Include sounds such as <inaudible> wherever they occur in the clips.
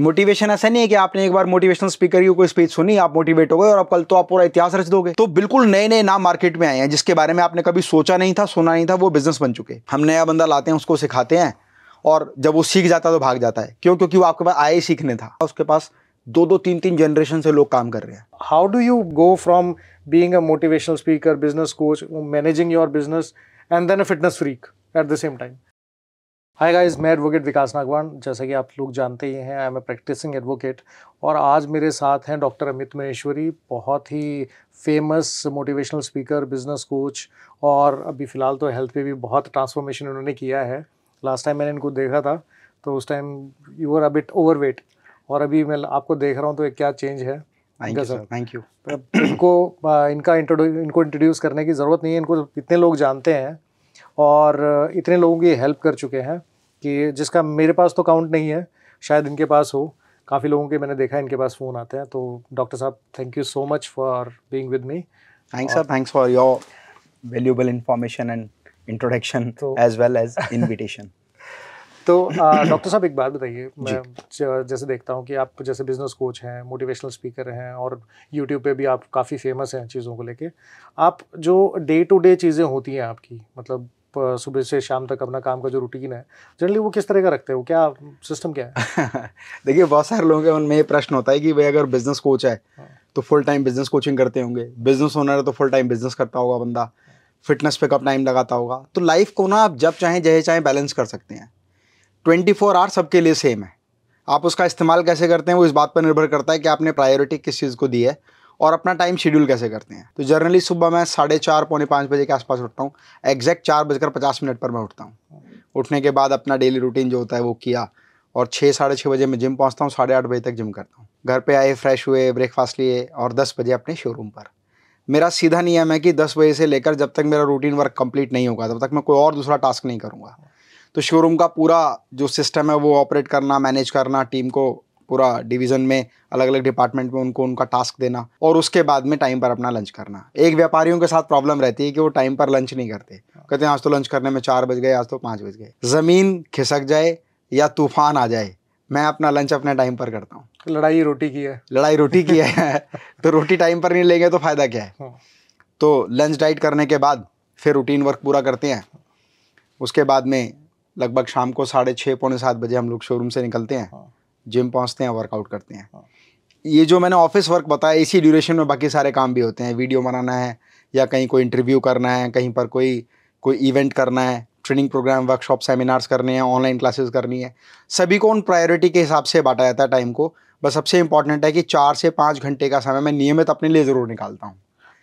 Motivation ऐसा नहीं है कि आपने एक बार मोटिवेशनल स्पीकर की कोई स्पीच सुनी आप मोटिवेट हो गए और आप कल तो आप पूरा इतिहास रच दोगे तो बिल्कुल नए नए नाम मार्केट में आए हैं जिसके बारे में आपने कभी सोचा नहीं था सुना नहीं था वो बिजनेस बन चुके हम नया बंदा लाते हैं उसको सिखाते हैं और जब वो सीख जाता है तो भाग जाता है क्यों क्योंकि वो आपके पास आए सीखने था उसके पास दो दो तीन तीन जनरेशन से लोग काम कर रहे हैं how do you go from being motivational speaker business coach managing your business and then a fitness freak at the same time hi guys मैं एडवोकेट विकास नागवान जैसा कि आप लोग जानते ही हैं I am a practicing advocate और आज मेरे साथ हैं डॉक्टर अमित महेश्वरी बहुत ही famous motivational speaker business coach और अभी फ़िलहाल तो हेल्थ पे भी बहुत ट्रांसफॉर्मेशन इन्होंने किया है लास्ट टाइम मैंने इनको देखा था तो उस time you are a bit weight और अभी मैं आपको देख रहा हूँ तो एक क्या चेंज है थैंक यू इनको इनका इनको इंट्रोड्यूस करने की ज़रूरत नहीं है इनको इतने लोग जानते हैं और इतने लोगों की हेल्प कर चुके हैं कि जिसका मेरे पास तो काउंट नहीं है शायद इनके पास हो काफ़ी लोगों के मैंने देखा है इनके पास फ़ोन आते हैं तो डॉक्टर साहब thank you so much for being with me thanks sir thanks for your valuable information and introduction as well as invitation तो डॉक्टर <laughs> तो, साहब एक बात बताइए मैं जैसे देखता हूँ कि आप जैसे बिजनेस कोच हैं मोटिवेशनल स्पीकर हैं और यूट्यूब पे भी आप काफ़ी फेमस हैं चीज़ों को लेके आप जो डे टू डे चीज़ें होती हैं आपकी मतलब सुबह से शाम तक अपना काम का जो रूटीन है जनरली वो किस तरह का रखते हो क्या सिस्टम क्या है <laughs> देखिए बहुत सारे लोगों के मन में ये प्रश्न होता है कि भाई अगर बिजनेस हाँ। तो कोच है तो फुल टाइम बिजनेस कोचिंग करते होंगे बिजनेस ओनर है तो फुल टाइम बिजनेस करता होगा बंदा फिटनेस पे कब टाइम लगाता होगा तो लाइफ को ना आप जब चाहें जहे चाहें बैलेंस कर सकते हैं ट्वेंटी फोर आवर सबके लिए सेम है आप उसका इस्तेमाल कैसे करते हैं वो इस बात पर निर्भर करता है कि आपने प्रायोरिटी किस चीज़ को दी है और अपना टाइम शेड्यूल कैसे करते हैं तो जर्नली सुबह मैं साढ़े चार पौने पाँच बजे के आसपास उठता हूँ एग्जैक्ट चार बजकर पचास मिनट पर मैं उठता हूँ उठने के बाद अपना डेली रूटीन जो होता है वो किया और छः साढ़े छः बजे मैं जिम पहुँचता हूँ साढ़े आठ बजे तक जिम करता हूँ घर पर आए फ्रेश हुए ब्रेकफास्ट लिए और दस बजे अपने शोरूम पर मेरा सीधा नियम है कि दस बजे से लेकर जब तक मेरा रूटीन वर्क कम्प्लीट नहीं होगा तब तक मैं कोई और दूसरा टास्क नहीं करूँगा तो शोरूम का पूरा जो सिस्टम है वो ऑपरेट करना मैनेज करना टीम को पूरा डिवीज़न में अलग अलग डिपार्टमेंट में उनको उनका टास्क देना और उसके बाद में टाइम पर अपना लंच करना एक व्यापारियों के साथ प्रॉब्लम रहती है कि वो टाइम पर लंच नहीं करते कहते हैं आज तो लंच करने में चार बज गए आज तो पाँच बज गए ज़मीन खिसक जाए या तूफान आ जाए मैं अपना लंच अपने टाइम पर करता हूँ तो लड़ाई रोटी की है लड़ाई रोटी की है <laughs> तो रोटी टाइम पर नहीं लेंगे तो फ़ायदा क्या है हाँ। तो लंच डाइट करने के बाद फिर रूटीन वर्क पूरा करते हैं उसके बाद में लगभग शाम को साढ़े छः पौने सात बजे हम लोग शोरूम से निकलते हैं हाँ। जिम पहुँचते हैं वर्कआउट करते हैं हाँ। ये जो मैंने ऑफिस वर्क बताया इसी ड्यूरेशन में बाकी सारे काम भी होते हैं वीडियो बनाना है या कहीं कोई इंटरव्यू करना है कहीं पर कोई कोई इवेंट करना है ट्रेनिंग प्रोग्राम वर्कशॉप सेमिनार्स करने हैं ऑनलाइन क्लासेस करनी है सभी को उन प्रायोरिटी के हिसाब से बांटा जाता है टाइम को बस सबसे इंपॉर्टेंट है कि चार से पाँच घंटे का समय मैं नियमित अपने लिए ज़रूर निकालता हूँ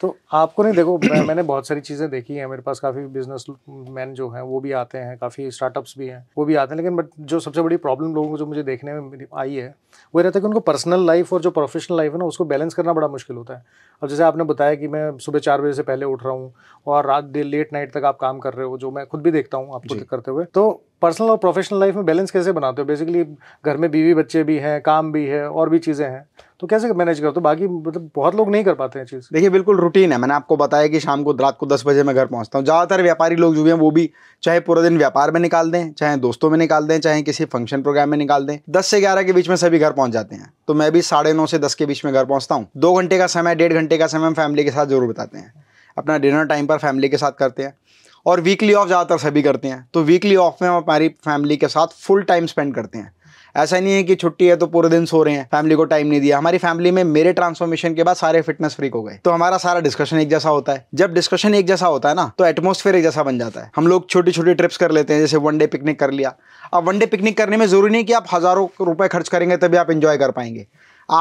तो आपको नहीं देखो मैं, मैंने बहुत सारी चीज़ें देखी हैं मेरे पास काफ़ी बिजनेस मैन जो हैं वो भी आते हैं काफ़ी स्टार्टअप्स भी हैं वो भी आते हैं लेकिन बट जो सबसे बड़ी प्रॉब्लम लोगों को जो मुझे देखने में आई है वो रहता है कि उनको पर्सनल लाइफ और जो प्रोफेशनल लाइफ है ना उसको बैलेंस करना बड़ा मुश्किल होता है अब जैसे आपने बताया कि मैं सुबह चार बजे से पहले उठ रहा हूँ और रात देर लेट नाइट तक आप काम कर रहे हो जो मैं खुद भी देखता हूँ आपको करते हुए तो पर्सनल और प्रोफेशनल लाइफ में बैलेंस कैसे बनाते हो बेसिकली घर में बीवी बच्चे भी हैं काम भी है और भी चीज़ें हैं तो कैसे मैनेज करते हो बाकी मतलब बहुत लोग नहीं कर पाते हैं चीज़ देखिए बिल्कुल रूटीन है मैंने आपको बताया कि शाम को रात को दस बजे मैं घर पहुंचता हूँ ज़्यादातर व्यापारी लोग जो भी हैं वो भी चाहे पूरा दिन व्यापार में निकाल दें चाहे दोस्तों में निकाल दें चाहे किसी फंक्शन प्रोग्राम में निकाल दें दस से ग्यारह के बीच में सभी घर पहुँच जाते हैं तो मैं भी साढ़े नौ से दस के बीच में घर पहुँचता हूँ दो घंटे का समय डेढ़ घंटे का समय हम फैमिली के साथ जरूर बताते हैं अपना डिनर टाइम पर फैमिली के साथ करते हैं और वीकली ऑफ ज़्यादातर सभी करते हैं तो वीकली ऑफ में हम हमारी फैमिली के साथ फुल टाइम स्पेंड करते हैं ऐसा नहीं है कि छुट्टी है तो पूरे दिन सो रहे हैं फैमिली को टाइम नहीं दिया हमारी फैमिली में मेरे ट्रांसफॉर्मेशन के बाद सारे फिटनेस फ्रीक हो गए तो हमारा सारा डिस्कशन एक जैसा होता है जब डिस्कशन एक जैसा होता है ना तो एटमोस्फेयर एक जैसा बन जाता है हम लोग छोटी छोटी ट्रिप्स कर लेते हैं जैसे वन डे पिकनिक कर लिया अब वन डे पिकनिक करने में ज़रूरी नहीं कि आप हज़ारों रुपये खर्च करेंगे तभी आप इन्जॉय कर पाएंगे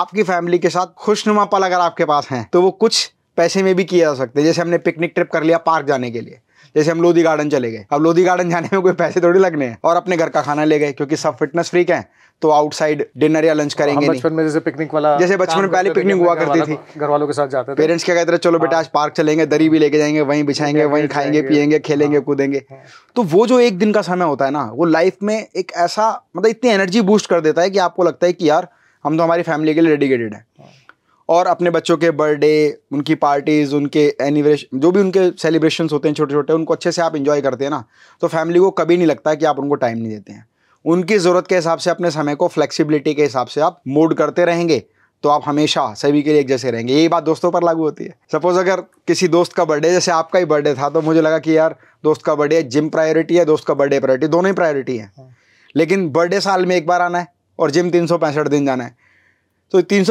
आपकी फैमिली के साथ खुशनुमा पल अगर आपके पास हैं तो वो कुछ पैसे में भी किया जा सकते हैं जैसे हमने पिकनिक ट्रिप कर लिया पार्क जाने के लिए जैसे हम लोधी गार्डन चले गए अब लोधी गार्डन जाने में कोई पैसे थोड़ी लगने हैं और अपने घर का खाना ले गए क्योंकि सब फिटनेस फ्रीक हैं तो आउटसाइड डिनर या लंच करेंगे बचपन में जैसे पिकनिक वाला जैसे बचपन में पहले पिकनिक हुआ करती थी घर वालों के साथ जाते थे पेरेंट्स क्या कहते थे चलो बेटा हाँ। आज पार्क चलेंगे दरी भी लेके जाएंगे वहीं बिछाएंगे वहीं खाएंगे पियेंगे खेलेंगे हाँ। कूदेंगे हाँ। तो वो जो एक दिन का समय होता है ना वो लाइफ में एक ऐसा मतलब इतनी एनर्जी बूस्ट कर देता है कि आपको लगता है कि यार हम तो हमारी फैमिली के लिए डेडिकेटेड है और अपने बच्चों के बर्थडे उनकी पार्टीज़ उनके एनिवर्स जो भी उनके सेलिब्रेशन होते हैं छोटे छोटे उनको अच्छे से आप इन्जॉय करते हैं ना तो फैमिली को कभी नहीं लगता कि आप उनको टाइम नहीं देते हैं उनकी ज़रूरत के हिसाब से अपने समय को फ्लेक्सिबिलिटी के हिसाब से आप मूड करते रहेंगे तो आप हमेशा सभी के लिए एक जैसे रहेंगे यही बात दोस्तों पर लागू होती है सपोज़ अगर किसी दोस्त का बर्थडे जैसे आपका ही बर्थडे था तो मुझे लगा कि यार दोस्त का बर्थडे जिम प्रायोरिटी है दोस्त का बर्थडे प्रायोरिटी दोनों ही प्रायोरिटी है हाँ। लेकिन बर्थडे साल में एक बार आना है और जिम तीन दिन जाना है तो तीन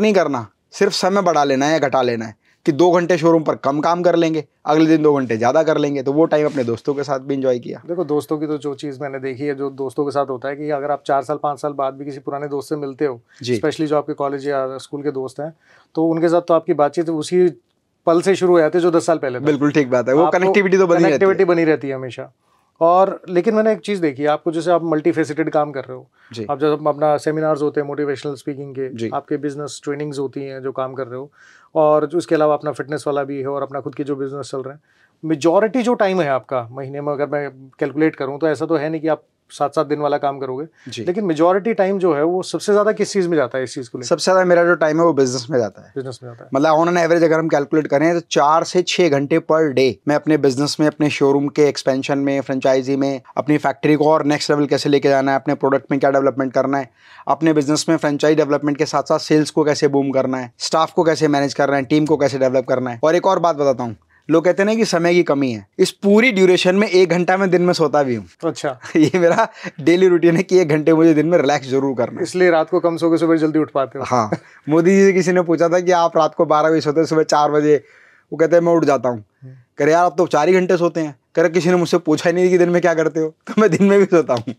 नहीं करना सिर्फ समय बढ़ा लेना है या घटा लेना है कि दो घंटे शोरूम पर कम काम कर लेंगे अगले दिन दो घंटे ज़्यादा कर लेंगे तो वो टाइम अपने दोस्तों के साथ भी इंजॉय किया देखो दोस्तों की तो जो चीज़ मैंने देखी है जो दोस्तों के साथ होता है कि अगर आप चार साल पाँच साल बाद भी किसी पुराने दोस्त से मिलते हो स्पेशली जो आपके कॉलेज या स्कूल के दोस्त हैं तो उनके साथ तो आपकी बातचीत उसी पल से शुरू हो जाती है जो दस साल पहले बिल्कुल ठीक बात है वो कनेक्टिविटी तो बनी बनी रहती है हमेशा और लेकिन मैंने एक चीज़ देखी आपको जैसे आप मल्टी फेसिटेड काम कर रहे हो आप जब अपना सेमिनार्स होते हैं मोटिवेशनल स्पीकिंग के आपके बिजनेस ट्रेनिंग्स होती हैं जो काम कर रहे हो और उसके अलावा अपना फिटनेस वाला भी है और अपना खुद के जो बिजनेस चल रहे हैं मेजोरिटी जो टाइम है आपका महीने में अगर मैं कैलकुलेट करूँ तो ऐसा तो है नहीं कि आप सात सात दिन वाला काम करोगे लेकिन मेजोरिटी टाइम जो है वो सबसे ज्यादा किस चीज में जाता है इस चीज को सबसे ज्यादा मेरा जो टाइम है वो बिजनेस में जाता है बिजनेस में जाता है मतलब ऑन एन एवरेज अगर हम कैलकुलेट करें तो चार से छह घंटे पर डे मैं अपने बिजनेस में अपने शोरूम के एक्सपेंशन में फ्रेंचाइजी में अपनी फैक्ट्री को और नेक्स्ट लेवल कैसे लेके जाना है अपने प्रोडक्ट में क्या डेवलपमेंट करना है अपने बिजनेस में फ्रेंचाइज डेवलपमेंट के साथ साथ सेल्स को कैसे बूम करना है स्टाफ को कैसे मैनेज करना है टीम को कैसे डेवलप करना है और एक और बात बताता हूँ लोग कहते ना कि समय की कमी है इस पूरी ड्यूरेशन में एक घंटा में दिन में सोता भी हूँ अच्छा <laughs> ये मेरा डेली रूटीन है कि एक घंटे मुझे दिन में रिलैक्स जरूर करना इसलिए रात को कम सो के सुबह जल्दी उठ पाते हो हाँ मोदी जी से किसी ने पूछा था कि आप रात को बारह बजे सोते सुबह चार बजे वो कहते हैं मैं उठ जाता हूँ हम्म। करे यार आप तो चार ही घंटे सोते हैं करे किसी ने मुझसे पूछा ही नहीं कि दिन में क्या करते हो <laughs> तो मैं दिन में भी सोता हूँ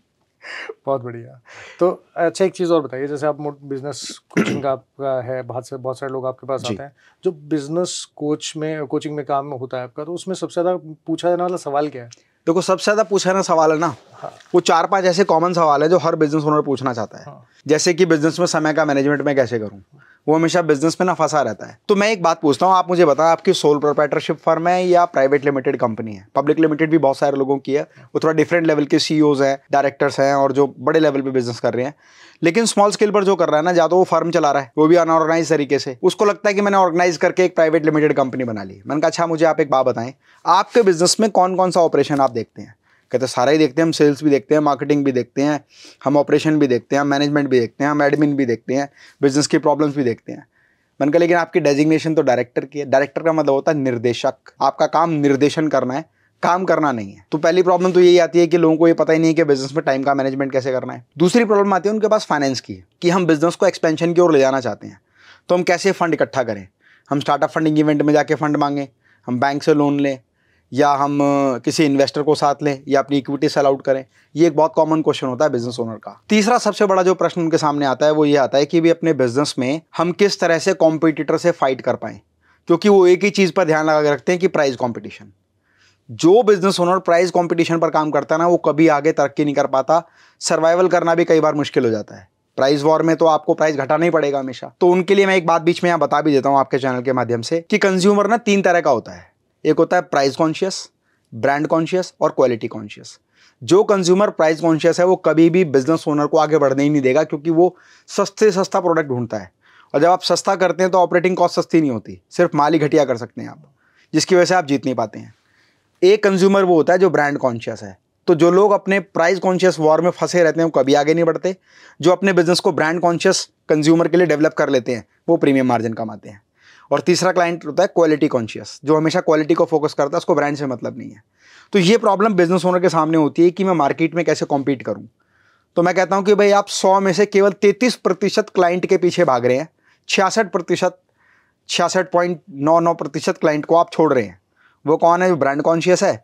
बहुत बढ़िया तो अच्छा एक चीज़ और बताइए जैसे आप बिजनेस कोचिंग आपका है बहुत से बहुत सारे लोग आपके पास आते हैं जो बिजनेस कोच में कोचिंग में काम होता है आपका तो उसमें सबसे ज़्यादा पूछा जाने वाला सवाल क्या है देखो सबसे ज्यादा पूछा ना सवाल है ना हाँ। वो चार पांच ऐसे कॉमन सवाल है जो हर बिजनेस ओनर पूछना चाहता है हाँ। जैसे कि बिजनेस में समय का मैनेजमेंट मैं कैसे करूँ वो हमेशा बिजनेस में ना फंसा रहता है तो मैं एक बात पूछता हूँ आप मुझे बताएं आपकी सोल प्रोप्राइटरशिप फर्म है या प्राइवेट लिमिटेड कंपनी है पब्लिक लिमिटेड भी बहुत सारे लोगों की है वो थोड़ा डिफरेंट लेवल के सी e हैं डायरेक्टर्स हैं और जो बड़े लेवल पर बिजनेस कर रहे हैं लेकिन स्मॉल स्केल पर जो कर रहा है ना ज्यादा तो वो फर्म चला रहा है वो भी अनऑर्गेनाइज तरीके से उसको लगता है कि मैंने ऑर्गेनाइज करके एक प्राइवेट लिमिटेड कंपनी बना ली मैंने कहा अच्छा मुझे आप एक बात बताएं आपके बिजनेस में कौन कौन सा ऑपरेशन आप देखते हैं कहते हैं सारा ही देखते हैं हम सेल्स भी देखते हैं मार्केटिंग भी देखते हैं हम ऑपरेशन भी देखते हैं हम मैनेजमेंट भी देखते हैं हम एडमिन भी देखते हैं बिजनेस की प्रॉब्लम्स भी देखते हैं मैंने कहा लेकिन आपकी डेजिग्नेशन तो डायरेक्टर की है डायरेक्टर का मतलब होता है निर्देशक आपका काम निर्देशन करना है काम करना नहीं है तो पहली प्रॉब्लम तो यही आती है कि लोगों को ये पता ही नहीं है कि बिजनेस में टाइम का मैनेजमेंट कैसे करना है दूसरी प्रॉब्लम आती है उनके पास फाइनेंस की कि हम बिजनेस को एक्सपेंशन की ओर ले जाना चाहते हैं तो हम कैसे फंड इकट्ठा करें हम स्टार्टअप फंडिंग इवेंट में जाके फंड मांगें हम बैंक से लोन लें या हम किसी इन्वेस्टर को साथ लें या अपनी इक्विटी सेल आउट करें ये एक बहुत कॉमन क्वेश्चन होता है बिजनेस ओनर का तीसरा सबसे बड़ा जो प्रश्न उनके सामने आता है वो ये आता है कि भी अपने बिजनेस में हम किस तरह से कॉम्पिटिटर से फाइट कर पाएँ क्योंकि वो एक ही चीज़ पर ध्यान लगा के रखते हैं कि प्राइस कॉम्पिटिशन जो बिजनेस ओनर प्राइस कॉम्पिटिशन पर काम करता है ना वो कभी आगे तरक्की नहीं कर पाता सर्वाइवल करना भी कई बार मुश्किल हो जाता है प्राइस वॉर में तो आपको प्राइस घटाना ही पड़ेगा हमेशा तो उनके लिए मैं एक बात बीच में यहाँ बता भी देता हूँ आपके चैनल के माध्यम से कि कंज्यूमर ना तीन तरह का होता है एक होता है प्राइस कॉन्शियस ब्रांड कॉन्शियस और क्वालिटी कॉन्शियस जो कंज्यूमर प्राइस कॉन्शियस है वो कभी भी बिजनेस ओनर को आगे बढ़ने ही नहीं देगा क्योंकि वो सस्ते सस्ता प्रोडक्ट ढूंढता है और जब आप सस्ता करते हैं तो ऑपरेटिंग कॉस्ट सस्ती नहीं होती सिर्फ माली घटिया कर सकते हैं आप जिसकी वजह से आप जीत नहीं पाते हैं एक कंज्यूमर वो होता है जो ब्रांड कॉन्शियस है तो जो लोग अपने प्राइस कॉन्शियस वॉर में फंसे रहते हैं वो कभी आगे नहीं बढ़ते जो अपने बिजनेस को ब्रांड कॉन्शियस कंज्यूमर के लिए डेवलप कर लेते हैं वो प्रीमियम मार्जिन कमाते हैं और तीसरा क्लाइंट होता है क्वालिटी कॉन्शियस जो हमेशा क्वालिटी को फोकस करता है उसको ब्रांड से मतलब नहीं है तो ये प्रॉब्लम बिजनेस ओनर के सामने होती है कि मैं मार्केट में कैसे कॉम्पीट करूँ तो मैं कहता हूँ कि भाई आप सौ में से केवल तैतीस प्रतिशत क्लाइंट के पीछे भाग रहे हैं छियासठ प्रतिशत छियासठ पॉइंट नौ नौ प्रतिशत क्लाइंट को आप छोड़ रहे हैं वो कौन है जो ब्रांड कॉन्शियस है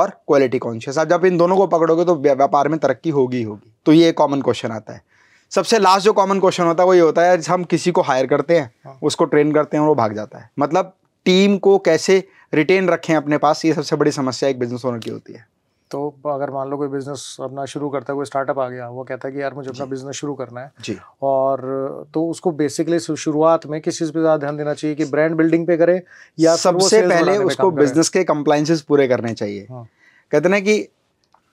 और क्वालिटी कॉन्शियस आप जब इन दोनों को पकड़ोगे तो व्यापार में तरक्की होगी होगी तो ये एक कॉमन क्वेश्चन आता है सबसे लास्ट जो कॉमन क्वेश्चन होता है वो ये होता है हम किसी को हायर करते हैं हाँ। उसको ट्रेन करते हैं और वो भाग जाता है मतलब टीम को कैसे रिटेन रखें अपने पास ये सबसे बड़ी समस्या एक बिजनेस ओनर की होती है तो अगर मान लो कोई बिजनेस अपना शुरू करता है कोई स्टार्टअप आ गया वो कहता है कि यार मुझे अपना बिजनेस शुरू करना है जी और तो उसको बेसिकली शुरुआत में किस चीज़ पे ज़्यादा ध्यान देना चाहिए कि ब्रांड बिल्डिंग पे करें या सबसे पहले उसको बिजनेस के कंप्लाइंसेस पूरे करने चाहिए हाँ। कहते ना कि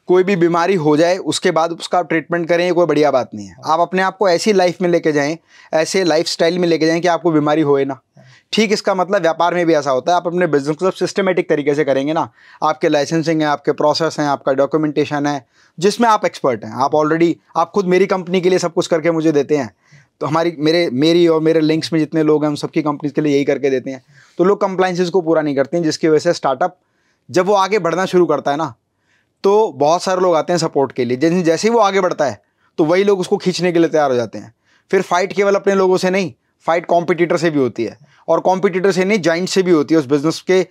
कोई भी बीमारी हो जाए उसके बाद उसका ट्रीटमेंट करें ये कोई बढ़िया बात नहीं है आप अपने आप को ऐसी लाइफ में लेके जाएं ऐसे लाइफ स्टाइल में लेके जाएं कि आपको बीमारी होए ना ठीक इसका मतलब व्यापार में भी ऐसा होता है आप अपने बिजनेस को सब सिस्टमेटिक तरीके से करेंगे ना आपके लाइसेंसिंग है आपके प्रोसेस हैं आपका डॉक्यूमेंटेशन है जिसमें आप एक्सपर्ट हैं आप ऑलरेडी आप खुद मेरी कंपनी के लिए सब कुछ करके मुझे देते हैं तो हमारी मेरे मेरी और मेरे लिंक्स में जितने लोग हैं उन सबकी कंपनीज के लिए यही करके देते हैं तो लोग कंप्लाइंसिस को पूरा नहीं करते हैं जिसकी वजह से स्टार्टअप जब वो आगे बढ़ना शुरू करता है ना तो बहुत सारे लोग आते हैं सपोर्ट के लिए जैसे जैसे ही वो आगे बढ़ता है तो वही लोग उसको खींचने के लिए तैयार हो जाते हैं फिर फाइट केवल अपने लोगों से नहीं फाइट कॉम्पिटिटर से भी होती है और कॉम्पिटिटर से नहीं जॉइंट से भी होती है उस बिज़नेस के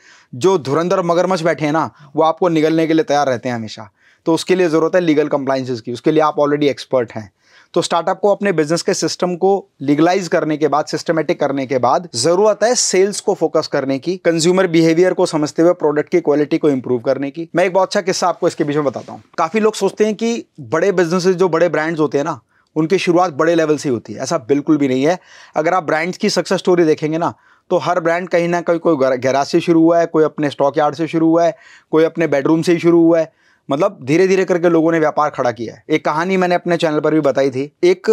जो धुरंधर मगरमच्छ बैठे हैं ना वो आपको निगलने के लिए तैयार रहते हैं हमेशा तो उसके लिए ज़रूरत है लीगल कंप्लाइंसेज की उसके लिए आप ऑलरेडी एक्सपर्ट हैं तो स्टार्टअप को अपने बिजनेस के सिस्टम को लीगलाइज करने के बाद सिस्टमेटिक करने के बाद जरूरत है सेल्स को फोकस करने की कंज्यूमर बिहेवियर को समझते हुए प्रोडक्ट की क्वालिटी को इंप्रूव करने की मैं एक बहुत अच्छा किस्सा आपको इसके बीच में बताता हूँ काफी लोग सोचते हैं कि बड़े बिजनेस जो बड़े ब्रांड्स होते हैं ना उनकी शुरुआत बड़े लेवल से होती है ऐसा बिल्कुल भी नहीं है अगर आप ब्रांड्स की सक्सेस स्टोरी देखेंगे ना तो हर ब्रांड कहीं ना कहीं कोई गैराज से शुरू हुआ है कोई अपने स्टॉक यार्ड से शुरू हुआ है कोई अपने बेडरूम से ही शुरू हुआ है मतलब धीरे धीरे करके लोगों ने व्यापार खड़ा किया है एक कहानी मैंने अपने चैनल पर भी बताई थी एक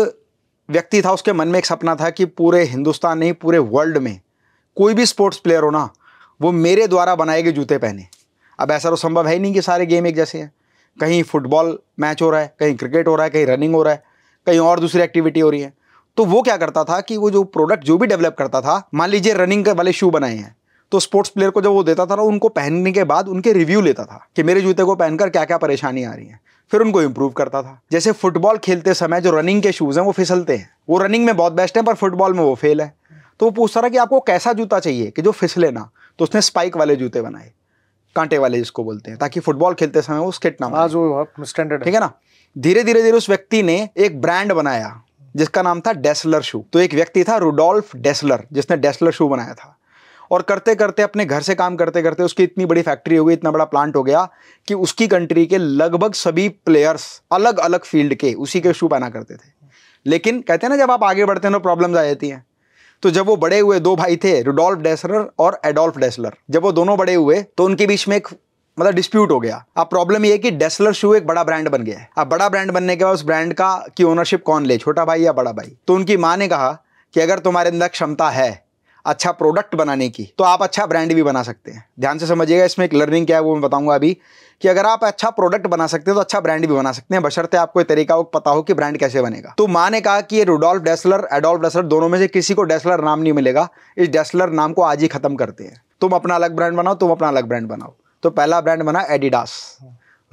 व्यक्ति था उसके मन में एक सपना था कि पूरे हिंदुस्तान नहीं पूरे वर्ल्ड में कोई भी स्पोर्ट्स प्लेयर हो ना वो मेरे द्वारा बनाए गए जूते पहने अब ऐसा तो संभव है ही नहीं कि सारे गेम एक जैसे हैं कहीं फुटबॉल मैच हो रहा है कहीं क्रिकेट हो रहा है कहीं रनिंग हो रहा है कहीं और दूसरी एक्टिविटी हो रही है तो वो क्या करता था कि वो जो प्रोडक्ट जो भी डेवलप करता था मान लीजिए रनिंग वाले शू बनाए हैं तो स्पोर्ट्स प्लेयर को जब वो देता था ना उनको पहनने के बाद उनके रिव्यू लेता था कि मेरे जूते को पहनकर क्या क्या परेशानी आ रही है फिर उनको इम्प्रूव करता था जैसे फुटबॉल खेलते समय जो रनिंग के शूज़ हैं वो फिसलते हैं वो रनिंग में बहुत बेस्ट है पर फुटबॉल में वो फेल है तो वो पूछता रहा कि आपको कैसा जूता चाहिए कि जो फिसले ना तो उसने स्पाइक वाले जूते बनाए कांटे वाले जिसको बोलते हैं ताकि फुटबॉल खेलते समय वो स्किट ना आज वो स्टैंडर्ड ठीक है ना धीरे धीरे धीरे उस व्यक्ति ने एक ब्रांड बनाया जिसका नाम था डेसलर शू तो एक व्यक्ति था रुडोल्फ डेसलर जिसने डेसलर शू बनाया था और करते करते अपने घर से काम करते करते उसकी इतनी बड़ी फैक्ट्री हो गई इतना बड़ा प्लांट हो गया कि उसकी कंट्री के लगभग सभी प्लेयर्स अलग अलग फील्ड के उसी के शू पहना करते थे लेकिन कहते हैं ना जब आप आगे बढ़ते हैं तो प्रॉब्लम्स आ जाती हैं तो जब वो बड़े हुए दो भाई थे रुडोल्फ डेसलर और एडोल्फ डेसलर जब वो दोनों बड़े हुए तो उनके बीच में एक मतलब डिस्प्यूट हो गया अब प्रॉब्लम ये है कि डेसलर शू एक बड़ा ब्रांड बन गया है अब बड़ा ब्रांड बनने के बाद उस ब्रांड का की ओनरशिप कौन ले छोटा भाई या बड़ा भाई तो उनकी माँ ने कहा कि अगर तुम्हारे अंदर क्षमता है अच्छा प्रोडक्ट बनाने की तो आप अच्छा ब्रांड भी बना सकते हैं ध्यान से समझिएगा इसमें एक लर्निंग क्या है वो मैं बताऊंगा अभी कि अगर आप अच्छा प्रोडक्ट बना सकते हैं तो अच्छा ब्रांड भी बना सकते हैं बशर्ते आपको तरीका पता हो कि ब्रांड कैसे बनेगा तो माँ ने कहा कि ये रुडोल्फ डेस्लर एडोल्फ डेस्लर दोनों में से किसी को डेस्लर नाम नहीं मिलेगा इस डेस्लर नाम को आज ही खत्म करते हैं तुम अपना अलग ब्रांड बनाओ तुम अपना अलग ब्रांड बनाओ तो पहला ब्रांड बना एडिडास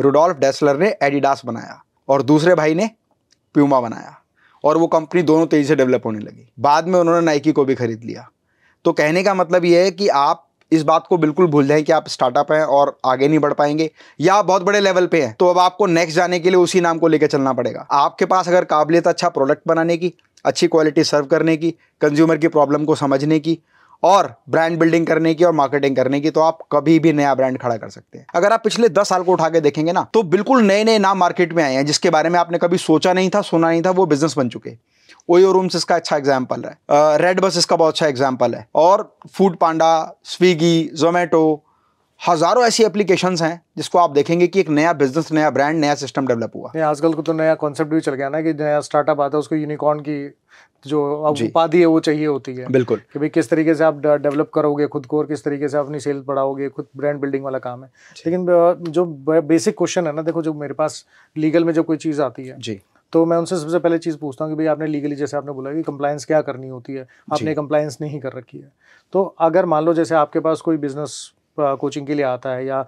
रुडोल्फ डेस्लर ने एडिडास बनाया और दूसरे भाई ने प्यूमा बनाया और वो कंपनी दोनों तेजी से डेवलप होने लगी बाद में उन्होंने नाइकी को भी खरीद लिया तो कहने का मतलब ये है कि आप इस बात को बिल्कुल भूल जाएं कि आप स्टार्टअप हैं और आगे नहीं बढ़ पाएंगे या आप बहुत बड़े लेवल पे हैं तो अब आपको नेक्स्ट जाने के लिए उसी नाम को लेकर चलना पड़ेगा आपके पास अगर काबिलियत अच्छा प्रोडक्ट बनाने की अच्छी क्वालिटी सर्व करने की कंज्यूमर की प्रॉब्लम को समझने की और ब्रांड बिल्डिंग करने की और मार्केटिंग करने की तो आप कभी भी नया ब्रांड खड़ा कर सकते हैं अगर आप पिछले दस साल को उठा के देखेंगे ना तो बिल्कुल नए नए नाम मार्केट में आए हैं जिसके बारे में आपने कभी सोचा नहीं था सुना नहीं था वो बिजनेस बन चुके हैं ओयो रूम्स इसका अच्छा एग्जाम्पल है रेड बस इसका बहुत अच्छा एग्जाम्पल है और फूड पांडा स्विगी जोमेटो हजारों ऐसी एप्लीकेशंस हैं जिसको आप देखेंगे कि एक नया बिजनेस नया ब्रांड नया सिस्टम डेवलप हुआ नहीं आजकल को तो नया कॉन्सेप्ट भी चल गया ना कि नया स्टार्टअप आता है उसको यूनिकॉर्न की जो उपाधि है वो चाहिए होती है बिल्कुल कि भाई किस तरीके से आप डेवलप करोगे खुद को और किस तरीके से अपनी सेल्स बढ़ाओगे खुद ब्रांड बिल्डिंग वाला काम है लेकिन जो बेसिक क्वेश्चन है ना देखो जो मेरे पास लीगल में जो कोई चीज़ आती है जी तो मैं उनसे सबसे पहले चीज़ पूछता हूँ कि भाई आपने लीगली जैसे आपने बोला कि कंप्लाइंस क्या करनी होती है आपने कंप्लायंस नहीं कर रखी है तो अगर मान लो जैसे आपके पास कोई बिज़नेस कोचिंग के लिए आता है या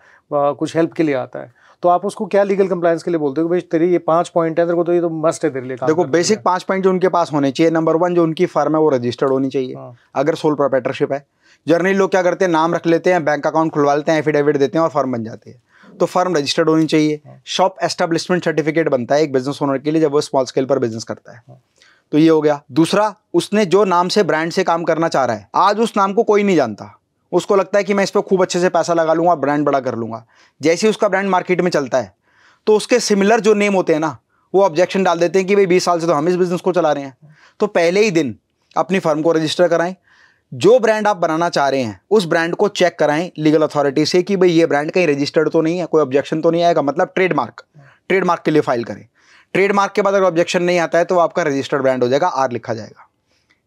कुछ हेल्प के लिए आता है तो आप उसको क्या लीगल कंप्लायंस के लिए बोलते हो भाई तेरी ये पांच पॉइंट है तेरे को तो ये तो मस्ट है तेरे लिए देखो बेसिक पांच पॉइंट जो उनके पास होने चाहिए नंबर वन जो उनकी फर्म है वो रजिस्टर्ड होनी चाहिए हाँ। अगर सोल प्रोपेटरशिप है जर्नली लोग क्या करते हैं नाम रख लेते हैं बैंक अकाउंट खुलवा लेते हैं एफिडेविट देते हैं और फॉर्म बन जाते हैं तो फर्म रजिस्टर्ड होनी चाहिए शॉप एस्टेब्लिशमेंट सर्टिफिकेट बनता है एक बिजनेस ओनर के लिए जब वो स्मॉल स्केल पर बिजनेस करता है हाँ। तो ये हो गया दूसरा उसने जो नाम से ब्रांड से काम करना चाह रहा है आज उस नाम को कोई नहीं जानता उसको लगता है कि मैं इस पर खूब अच्छे से पैसा लगा लूंगा ब्रांड बड़ा कर लूंगा जैसे उसका ब्रांड मार्केट में चलता है तो उसके सिमिलर जो नेम होते हैं ना वो ऑब्जेक्शन डाल देते हैं कि भाई बीस साल से तो हम इस बिज़नेस को चला रहे हैं तो पहले ही दिन अपनी फर्म को रजिस्टर कराएं जो ब्रांड आप बनाना चाह रहे हैं उस ब्रांड को चेक कराएं लीगल अथॉरिटी से कि भाई ये ब्रांड कहीं रजिस्टर्ड तो नहीं है कोई ऑब्जेक्शन तो नहीं आएगा मतलब ट्रेडमार्क ट्रेडमार्क के लिए फाइल करें ट्रेडमार्क के बाद अगर ऑब्जेक्शन नहीं आता है तो आपका रजिस्टर्ड ब्रांड हो जाएगा आर लिखा जाएगा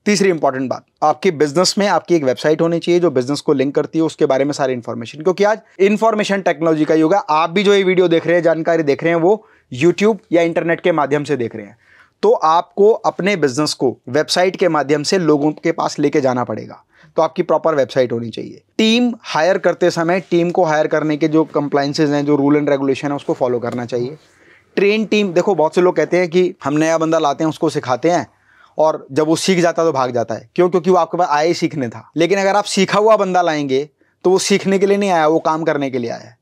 तीसरी इंपॉर्टेंट बात आपकी बिजनेस में आपकी एक वेबसाइट होनी चाहिए जो बिजनेस को लिंक करती है उसके बारे में सारी इन्फॉर्मेशन क्योंकि आज इन्फॉर्मेशन टेक्नोलॉजी का युग है आप भी जो ये वीडियो देख रहे हैं जानकारी देख रहे हैं वो यूट्यूब या इंटरनेट के माध्यम से देख रहे हैं तो आपको अपने बिजनेस को वेबसाइट के माध्यम से लोगों के पास लेके जाना पड़ेगा तो आपकी प्रॉपर वेबसाइट होनी चाहिए टीम हायर करते समय टीम को हायर करने के जो कंप्लाइंसेज हैं जो रूल एंड रेगुलेशन है उसको फॉलो करना चाहिए ट्रेन टीम देखो बहुत से लोग कहते हैं कि हम नया बंदा लाते हैं उसको सिखाते हैं और जब वो सीख जाता है तो भाग जाता है क्यों क्योंकि वो आपके पास आए सीखने था लेकिन अगर आप सीखा हुआ बंदा लाएंगे तो वो सीखने के लिए नहीं आया वो काम करने के लिए आया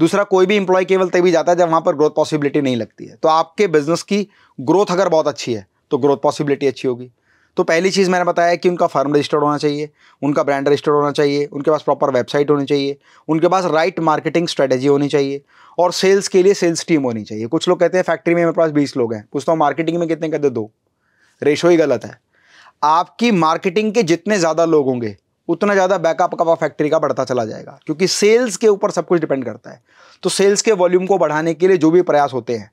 दूसरा कोई भी इंप्लॉय केवल तभी जाता है जब वहाँ पर ग्रोथ पॉसिबिलिटी नहीं लगती है तो आपके बिजनेस की ग्रोथ अगर बहुत अच्छी है तो ग्रोथ पॉसिबिलिटी अच्छी होगी तो पहली चीज़ मैंने बताया कि उनका फर्म रजिस्टर्ड होना चाहिए उनका ब्रांड रजिस्टर्ड होना चाहिए उनके पास प्रॉपर वेबसाइट होनी चाहिए उनके पास राइट मार्केटिंग स्ट्रेटेजी होनी चाहिए और सेल्स के लिए सेल्स टीम होनी चाहिए कुछ लोग कहते हैं फैक्ट्री में मेरे पास बीस लोग हैं पूछता हूँ मार्केटिंग में कितने कहते दो रेशो ही गलत है आपकी मार्केटिंग के जितने ज़्यादा लोग होंगे उतना ज़्यादा बैकअप का फैक्ट्री का बढ़ता चला जाएगा क्योंकि सेल्स के ऊपर सब कुछ डिपेंड करता है तो सेल्स के वॉल्यूम को बढ़ाने के लिए जो भी प्रयास होते हैं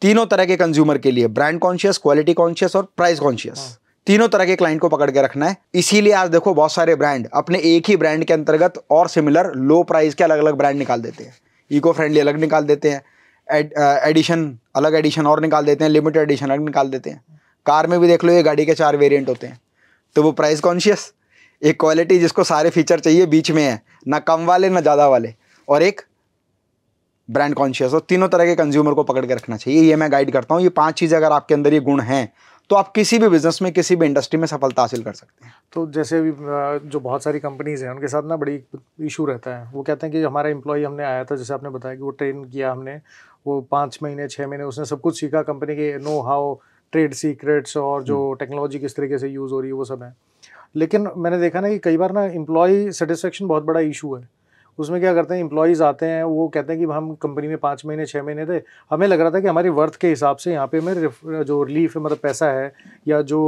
तीनों तरह के कंज्यूमर के लिए ब्रांड कॉन्शियस क्वालिटी कॉन्शियस और प्राइस हाँ। कॉन्शियस तीनों तरह के क्लाइंट को पकड़ के रखना है इसीलिए आज देखो बहुत सारे ब्रांड अपने एक ही ब्रांड के अंतर्गत और सिमिलर लो प्राइस के अलग अलग ब्रांड निकाल देते हैं इको फ्रेंडली अलग निकाल देते हैं एडिशन अलग एडिशन और निकाल देते हैं लिमिटेड एडिशन अलग निकाल देते हैं कार में भी देख लो ये गाड़ी के चार वेरियंट होते हैं तो वो प्राइस कॉन्शियस एक क्वालिटी जिसको सारे फीचर चाहिए बीच में है ना कम वाले ना ज़्यादा वाले और एक ब्रांड कॉन्शियस हो तीनों तरह के कंज्यूमर को पकड़ के रखना चाहिए ये मैं गाइड करता हूँ ये पांच चीज़ें अगर आपके अंदर ये गुण हैं तो आप किसी भी बिजनेस में किसी भी इंडस्ट्री में सफलता हासिल कर सकते हैं तो जैसे अभी जो बहुत सारी कंपनीज़ हैं उनके साथ ना बड़ी इशू रहता है वो कहते हैं कि हमारा इम्प्लॉई हमने आया था जैसे आपने बताया कि वो ट्रेन किया हमने वो पाँच महीने छः महीने उसने सब कुछ सीखा कंपनी के नो हाउ ट्रेड सीक्रेट्स और जो टेक्नोलॉजी हम्म। किस तरीके से यूज़ हो रही है वो सब है लेकिन मैंने देखा ना कि कई बार ना एम्प्लॉय सेटिस्फेक्शन बहुत बड़ा इशू है उसमें क्या करते हैं इम्प्लॉयज़ आते हैं वो कहते हैं कि हम कंपनी में पाँच महीने छः महीने थे हमें लग रहा था कि हमारी वर्थ के हिसाब से यहाँ पे हमें जो रिलीफ है मतलब पैसा है या जो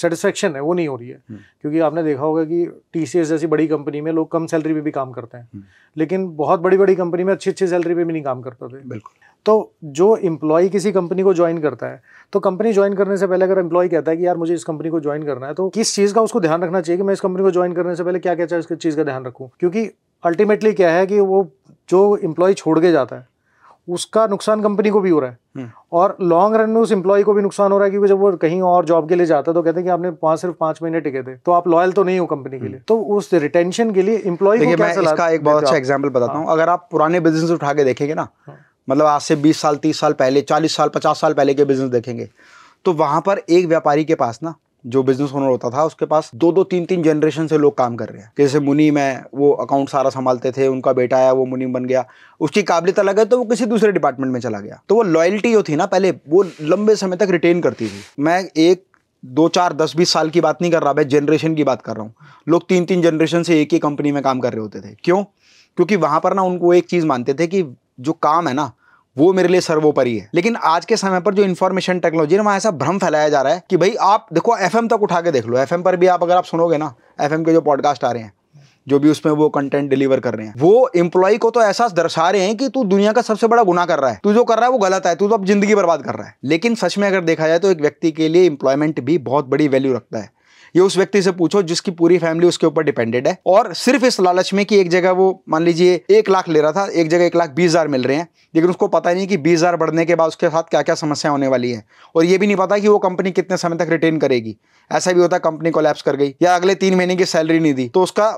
सेटिस्फेक्शन है वो नहीं हो रही है हम्म। क्योंकि आपने देखा होगा कि टी जैसी बड़ी कंपनी में लोग कम सैलरी पर भी, भी काम करते हैं हम्म। लेकिन बहुत बड़ी बड़ी कंपनी में अच्छी अच्छी सैलरी पर भी नहीं काम करते थे बिल्कुल तो जो एम्प्लॉय किसी कंपनी को ज्वाइन करता है तो कंपनी ज्वाइन करने से पहले अगर एम्प्लॉय कहता है कि यार मुझे इस कंपनी को ज्वाइन करना है तो किस चीज़ का उसको ध्यान रखना चाहिए कि मैं इस कंपनी को ज्वाइन करने से पहले क्या क्या चाहिए उसके चीज़ का ध्यान रखूँ क्योंकि अल्टीमेटली क्या है कि वो जो एम्प्लॉय छोड़ के जाता है उसका नुकसान कंपनी को भी हो रहा है हम्म। और लॉन्ग रन में उस एम्प्लॉय को भी नुकसान हो रहा है क्योंकि जब वो कहीं और जॉब के लिए जाता है तो कहते हैं कि आपने पाँच सिर्फ पाँच महीने टिके थे तो आप लॉयल तो नहीं हो कंपनी के लिए हम्म। तो उस रिटेंशन के लिए इम्प्लॉय को मैं इसका एक बहुत अच्छा एग्जाम्पल बताता हाँ। हूँ अगर आप पुराने बिजनेस उठा के देखेंगे ना हाँ। मतलब आज से 20 साल 30 साल पहले 40 साल 50 साल पहले के बिज़नेस देखेंगे तो वहाँ पर एक व्यापारी के पास ना जो बिजनेस ओनर होता था उसके पास दो दो तीन तीन जनरेशन से लोग काम कर रहे हैं जैसे मुनीम है वो अकाउंट सारा संभालते थे उनका बेटा आया वो मुनीम बन गया उसकी काबिलियत अलग है तो वो किसी दूसरे डिपार्टमेंट में चला गया तो वो लॉयल्टी जो थी ना पहले वो लंबे समय तक रिटेन करती थी मैं एक दो चार दस बीस साल की बात नहीं कर रहा मैं जनरेशन की बात कर रहा हूँ लोग तीन तीन जनरेशन से एक ही कंपनी में काम कर रहे होते थे क्यों क्योंकि वहाँ पर ना उनको एक चीज़ मानते थे कि जो काम है ना वो मेरे लिए सर्वोपरि है लेकिन आज के समय पर जो इन्फॉर्मेशन टेक्नोलॉजी है वहाँ ऐसा भ्रम फैलाया जा रहा है कि भाई आप देखो एफ तक उठा के देख लो एफ पर भी आप अगर आप सुनोगे ना एफ के जो पॉडकास्ट आ रहे हैं जो भी उसमें वो कंटेंट डिलीवर कर रहे हैं वो एम्प्लॉय को तो ऐसा दर्शा रहे हैं कि तू दुनिया का सबसे बड़ा गुना कर रहा है तू जो कर रहा है वो गलत है तू तो अब जिंदगी बर्बाद कर रहा है लेकिन सच में अगर देखा जाए तो एक व्यक्ति के लिए इंप्लॉयमेंट भी बहुत बड़ी वैल्यू रखता है ये उस व्यक्ति से पूछो जिसकी पूरी फैमिली उसके ऊपर डिपेंडेड है और सिर्फ इस लालच में कि एक जगह वो मान लीजिए एक लाख ले रहा था एक जगह एक लाख बीस हज़ार मिल रहे हैं लेकिन उसको पता नहीं कि बीस हज़ार बढ़ने के बाद उसके साथ क्या क्या समस्या होने वाली है और ये भी नहीं पता कि वो कंपनी कितने समय तक रिटेन करेगी ऐसा भी होता है कंपनी को कर गई या अगले तीन महीने की सैलरी नहीं दी तो उसका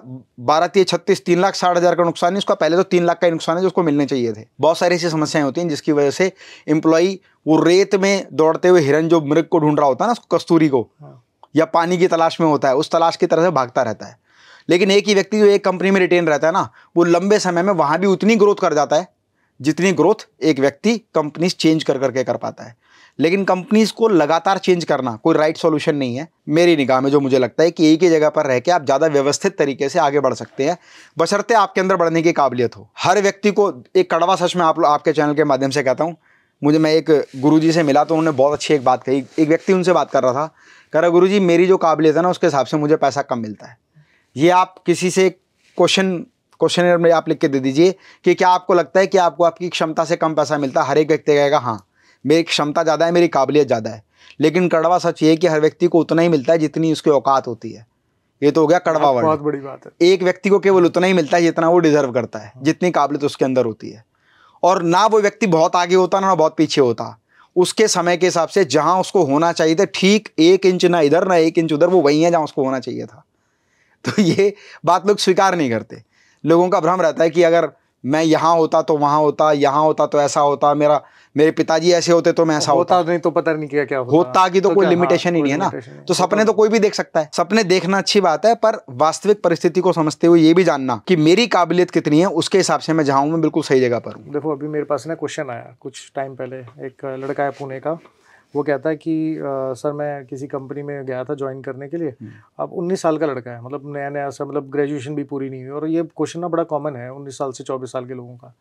बारह तीस छत्तीस तीन लाख साठ हज़ार का नुकसान है उसका पहले तो तीन लाख का नुकसान है जो उसको मिलने चाहिए थे बहुत सारी ऐसी समस्याएं होती हैं जिसकी वजह से इम्प्लॉई वो रेत में दौड़ते हुए हिरन जो मृग को ढूंढ रहा होता है ना उसको कस्तूरी को हाँ। या पानी की तलाश में होता है उस तलाश की तरह से भागता रहता है लेकिन एक ही व्यक्ति जो एक कंपनी में रिटेन रहता है ना वो लंबे समय में वहाँ भी उतनी ग्रोथ कर जाता है जितनी ग्रोथ एक व्यक्ति कंपनीज चेंज कर करके कर पाता है लेकिन कंपनीज को लगातार चेंज करना कोई राइट सॉल्यूशन नहीं है मेरी निगाह में जो मुझे लगता है कि एक ही जगह पर रह के आप ज़्यादा व्यवस्थित तरीके से आगे बढ़ सकते हैं बशर्ते आपके अंदर बढ़ने की काबिलियत हो हर व्यक्ति को एक कड़वा सच में आप लोग आपके चैनल के माध्यम से कहता हूँ मुझे मैं एक गुरुजी से मिला तो उन्होंने बहुत अच्छी एक बात कही एक व्यक्ति उनसे बात कर रहा था कह रहा गुरु मेरी जो काबिलियत है ना उसके हिसाब से मुझे पैसा कम मिलता है ये आप किसी से क्वेश्चन क्वेश्चन में आप लिख के दे दीजिए कि क्या आपको लगता है कि आपको आपकी क्षमता से कम पैसा मिलता है हर एक व्यक्ति कहेगा हाँ मेरी क्षमता ज़्यादा है मेरी काबिलियत ज़्यादा है लेकिन कड़वा सच ये कि हर व्यक्ति को उतना ही मिलता है जितनी उसके औकात होती है ये तो हो गया कड़वा वर्ड बहुत बड़ी बात है एक व्यक्ति को केवल उतना ही मिलता है जितना वो डिजर्व करता है जितनी काबिलियत उसके अंदर होती है और ना वो व्यक्ति बहुत आगे होता ना बहुत पीछे होता उसके समय के हिसाब से जहाँ उसको होना चाहिए था ठीक एक इंच ना इधर ना एक इंच उधर वो वहीं है जहाँ उसको होना चाहिए था तो ये बात लोग स्वीकार नहीं करते लोगों का भ्रम रहता है कि अगर मैं यहाँ होता तो वहाँ होता यहाँ होता तो ऐसा होता मेरा मेरे पिताजी ऐसे होते तो मैं ऐसा होता, होता तो नहीं तो पता नहीं क्या क्या होता, होता तो, तो कोई लिमिटेशन हाँ, ही नहीं है ना तो सपने तो कोई भी देख सकता है सपने देखना अच्छी बात है पर वास्तविक परिस्थिति को समझते हुए ये भी जानना कि मेरी काबिलियत कितनी है उसके हिसाब से मैं जहाँ मैं बिल्कुल सही जगह पर हूँ देखो अभी मेरे पास ना क्वेश्चन आया कुछ टाइम पहले एक लड़का है पुणे का वो कहता है कि आ, सर मैं किसी कंपनी में गया था ज्वाइन करने के लिए हम्म। अब उन्नीस साल का लड़का है मतलब नया नया सा मतलब ग्रेजुएशन भी पूरी नहीं हुई और ये क्वेश्चन ना बड़ा कॉमन है उन्नीस साल से चौबीस साल के लोगों का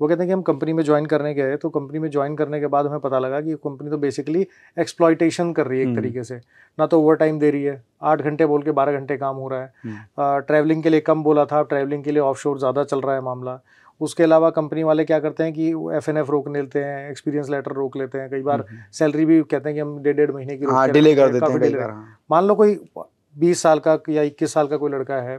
वो कहते हैं कि हम कंपनी में ज्वाइन करने गए तो कंपनी में ज्वाइन करने के बाद हमें पता लगा कि कंपनी तो बेसिकली एक्सप्लॉयटेशन कर रही है एक हम्म। तरीके से ना तो ओवर टाइम दे रही है आठ घंटे बोल के बारह घंटे काम हो रहा है ट्रैवलिंग हम्म। के लिए कम बोला था ट्रैवलिंग के लिए ऑफ ज़्यादा चल रहा है मामला उसके अलावा कंपनी वाले क्या करते हैं कि एफ एन एफ रोक लेते हैं एक्सपीरियंस लेटर रोक लेते हैं कई बार सैलरी भी कहते हैं कि हम डेढ़ डेढ़ महीने की हाँ, डिले कर हाँ। देते हैं मान लो कोई बीस साल का या इक्कीस साल का कोई लड़का है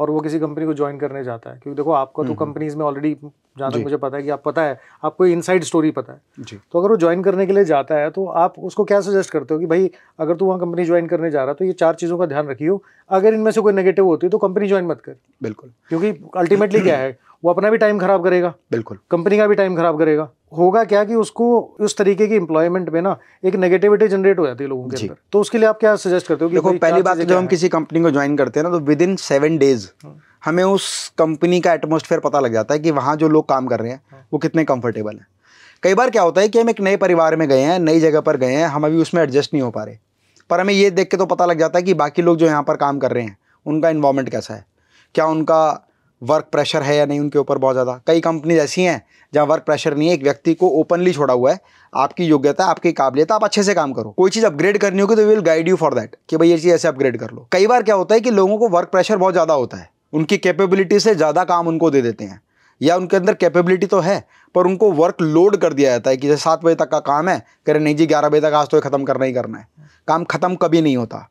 और वो किसी कंपनी को ज्वाइन करने जाता है क्योंकि देखो आपका तो कंपनीज में ऑलरेडी जहाँ तक मुझे पता है कि आप पता है आपको इनसाइड स्टोरी पता है तो अगर वो ज्वाइन करने के लिए जाता है तो आप उसको क्या सजेस्ट करते हो कि भाई अगर तू वहाँ कंपनी ज्वाइन करने जा रहा है तो ये चार चीज़ों का ध्यान रखियो अगर इनमें से कोई नेगेटिव होती है तो कंपनी ज्वाइन मत कर बिल्कुल क्योंकि अल्टीमेटली क्या है वो अपना भी टाइम ख़राब करेगा बिल्कुल कंपनी का भी टाइम ख़राब करेगा होगा क्या कि उसको उस तरीके की एम्प्लॉयमेंट में ना एक नेगेटिविटी जनरेट हो जाती है लोगों के अंदर तो उसके लिए आप क्या सजेस्ट करते हो देखो पहली बात जब हम किसी कंपनी को ज्वाइन करते हैं ना तो विद इन सेवन डेज हमें उस कंपनी का एटमोसफेयर पता लग जाता है कि वहाँ जो लोग काम कर रहे हैं हाँ। वो कितने कंफर्टेबल हैं कई बार क्या होता है कि हम एक नए परिवार में गए हैं नई जगह पर गए हैं हम अभी उसमें एडजस्ट नहीं हो पा रहे पर हमें ये देख के तो पता लग जाता है कि बाकी लोग जो यहाँ पर काम कर रहे हैं उनका इन्वामेंट कैसा है क्या उनका वर्क प्रेशर है या नहीं उनके ऊपर बहुत ज़्यादा कई कंपनीज ऐसी हैं जहाँ वर्क प्रेशर नहीं है एक व्यक्ति को ओपनली छोड़ा हुआ है आपकी योग्यता आपकी काबिलियत आप अच्छे से काम करो कोई चीज़ अपग्रेड करनी होगी तो will guide you for that कि भाई ये चीज़ ऐसे अपग्रेड कर लो कई बार क्या होता है कि लोगों को वर्क प्रेशर बहुत ज़्यादा होता है उनकी कैपेबिलिटी से ज़्यादा काम उनको दे देते हैं या उनके अंदर कैपेबिलिटी तो है पर उनको वर्क लोड कर दिया जाता है कि जैसे सात बजे तक का काम है करें नहीं जी ग्यारह बजे तक आज तो खत्म करना ही करना है काम खत्म कभी नहीं होता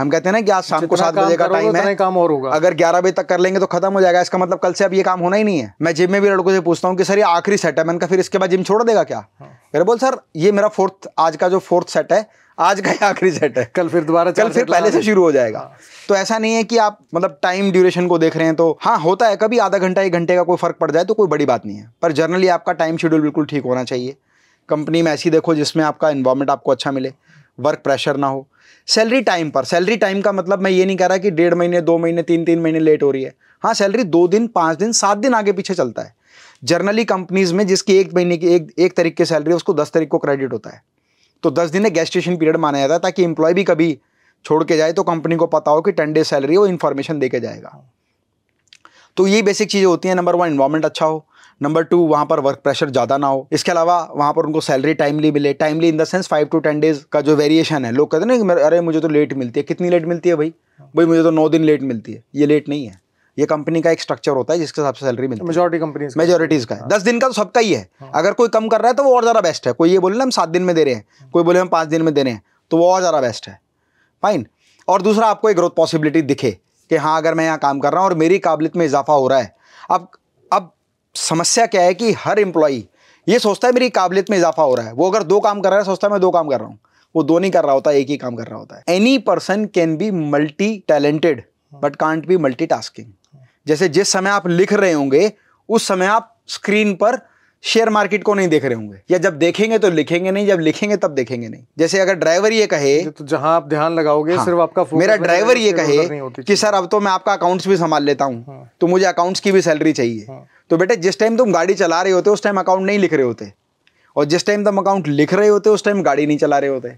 हम कहते हैं ना कि आज शाम अच्छा, को सात बजे का टाइम है काम और होगा अगर ग्यारह बजे तक कर लेंगे तो खत्म हो जाएगा इसका मतलब कल से अब ये काम होना ही नहीं है मैं जिम में भी लड़कों से पूछता हूँ कि सर ये आखिरी सेट है मैंने कहा फिर इसके बाद जिम छोड़ देगा क्या हाँ। मेरे बोल सर ये मेरा फोर्थ आज का जो फोर्थ सेट है आज का ही आखिरी सेट है कल फिर दोबारा कल फिर पहले से शुरू हो जाएगा हाँ। तो ऐसा नहीं है कि आप मतलब टाइम ड्यूरेशन को देख रहे हैं तो हाँ होता है कभी आधा घंटा एक घंटे का कोई फर्क पड़ जाए तो कोई बड़ी बात नहीं है पर जनरली आपका टाइम शेड्यूल बिल्कुल ठीक होना चाहिए कंपनी में ऐसी देखो जिसमें आपका इन्वॉर्मेंट आपको अच्छा मिले वर्क प्रेशर ना हो सैलरी टाइम पर सैलरी टाइम का मतलब मैं ये नहीं कह रहा कि डेढ़ महीने दो महीने तीन तीन महीने लेट हो रही है हाँ सैलरी दो दिन पाँच दिन सात दिन आगे पीछे चलता है जर्नली कंपनीज़ में जिसकी एक महीने की एक एक तारीख की सैलरी है उसको दस तारीख को क्रेडिट होता है तो दस दिन एक गेस्टेशन पीरियड माना जाता है ताकि एम्प्लॉय भी कभी छोड़ के जाए तो कंपनी को पता हो कि टेन डेज सैलरी वो इन्फॉर्मेशन दे जाएगा तो ये बेसिक चीज़ें होती हैं नंबर वन इन्वायरमेंट अच्छा हो नंबर टू वहाँ पर वर्क प्रेशर ज़्यादा ना हो इसके अलावा वहाँ पर उनको सैलरी टाइमली मिले timely in the sense five to ten days का जो वेरिएशन है लोग कहते हैं ना अरे मुझे तो लेट मिलती है कितनी लेट मिलती है भाई भाई मुझे तो नौ दिन लेट मिलती है ये लेट नहीं है ये कंपनी का एक स्ट्रक्चर होता है जिसके हिसाब से सैलरी मिलती है मेजोरिटी कंपनी मेजोरिटीज का है दस दिन का तो सबका ही है हाँ। अगर कोई कम कर रहा है तो वो और ज़्यादा बेस्ट है कोई ये बोले ना हम सात दिन में दे रहे हैं हाँ। कोई बोले हम पाँच दिन में दे रहे हैं तो वो और ज़्यादा बेस्ट है फाइन और दूसरा आपको एक ग्रोथ पॉसिबिलिटी दिखे कि हाँ अगर मैं यहाँ काम कर रहा हूँ और मेरी काबिलियत में इजाफा हो रहा है अब समस्या क्या है कि हर एम्प्लॉई ये सोचता है मेरी काबिलियत में इजाफा हो रहा है वो अगर दो काम कर रहा है सोचता है मैं दो काम कर रहा हूँ वो दो नहीं कर रहा होता एक ही काम कर रहा होता है any person can be multi talented but can't be multi जैसे जिस समय आप लिख रहे होंगे उस समय आप स्क्रीन पर शेयर मार्केट को नहीं देख रहे होंगे या जब देखेंगे तो लिखेंगे नहीं जब लिखेंगे तब देखेंगे नहीं जैसे अगर ड्राइवर ये कहे तो जहां आप ध्यान लगाओगे हाँ, सिर्फ आपका मेरा ड्राइवर ये कहे मतलब कि सर अब तो मैं आपका अकाउंट्स भी संभाल लेता हूँ हाँ, तो मुझे अकाउंट्स की भी सैलरी चाहिए हाँ, तो बेटे जिस टाइम तुम गाड़ी चला रहे होते उस टाइम अकाउंट नहीं लिख रहे होते और जिस टाइम तुम अकाउंट लिख रहे होते उस टाइम गाड़ी नहीं चला रहे होते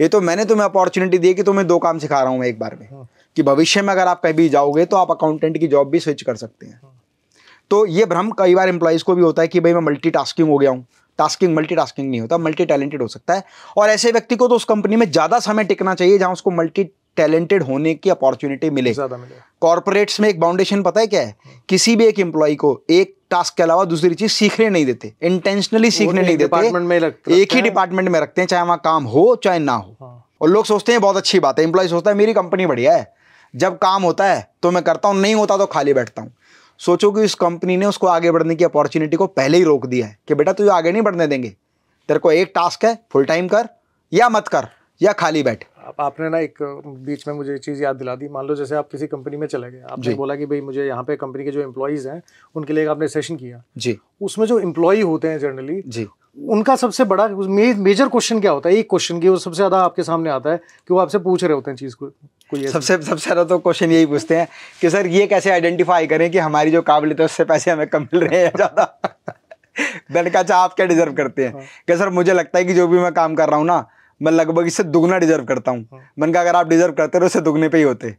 ये तो मैंने तुम्हें अपॉर्चुनिटी दी कि तुम्हें दो काम सिखा रहा हूँ मैं एक बार में हाँ। कि भविष्य में अगर आप कभी जाओगे तो आप अकाउंटेंट की जॉब भी स्विच कर सकते हैं तो ये भ्रम कई बार एम्प्लॉयज़ को भी होता है कि भाई मैं मल्टी हो गया हूँ टास्किंग मल्टी टास्किंग नहीं होता मल्टी टैलेंटेड हो सकता है और ऐसे व्यक्ति को तो उस कंपनी में ज़्यादा समय टिकना चाहिए जहाँ उसको मल्टी टैलेंटेड होने की अपॉर्चुनिटी मिले कॉर्पोरेट्स में एक बाउंडेशन पता है क्या है किसी भी एक एम्प्लॉय को एक टास्क के अलावा दूसरी चीज सीखने नहीं देते इंटेंशनली सीखने नहीं देते में एक ही डिपार्टमेंट में रखते हैं चाहे वहां काम हो चाहे ना हो हाँ। और लोग सोचते हैं बहुत अच्छी बात है एम्प्लॉय सोचता है मेरी कंपनी बढ़िया है जब काम होता है तो मैं करता हूँ नहीं होता तो खाली बैठता हूँ सोचो कि उस कंपनी ने उसको आगे बढ़ने की अपॉर्चुनिटी को पहले ही रोक दिया है कि बेटा तुझे आगे नहीं बढ़ने देंगे तेरे को एक टास्क है फुल टाइम कर या मत कर या खाली बैठ आप आपने ना एक बीच में मुझे चीज़ याद दिला दी मान लो जैसे आप किसी कंपनी में चले गए आपने बोला कि भाई मुझे यहाँ पे कंपनी के जो एम्प्लॉयज़ हैं उनके लिए आपने सेशन किया जी उसमें जो एम्प्लॉय होते हैं जनरली जी उनका सबसे बड़ा मे, मेजर क्वेश्चन क्या होता है एक क्वेश्चन की वो सबसे ज़्यादा आपके सामने आता है कि वो आपसे पूछ रहे होते हैं चीज़ को कोई सबसे सबसे ज़्यादा तो क्वेश्चन यही पूछते हैं कि सर ये कैसे आइडेंटिफाई करें कि हमारी जो काबिलियत है उससे पैसे हमें कम मिल रहे हैं ज़्यादा मैंने <laughs> कहा आप क्या डिजर्व करते हैं हाँ। कि सर मुझे लगता है कि जो भी मैं काम कर रहा हूँ ना मैं लगभग इससे दुगना डिजर्व करता हूँ हाँ। मन का अगर आप डिजर्व करते रहो तो उससे दुगने पे ही होते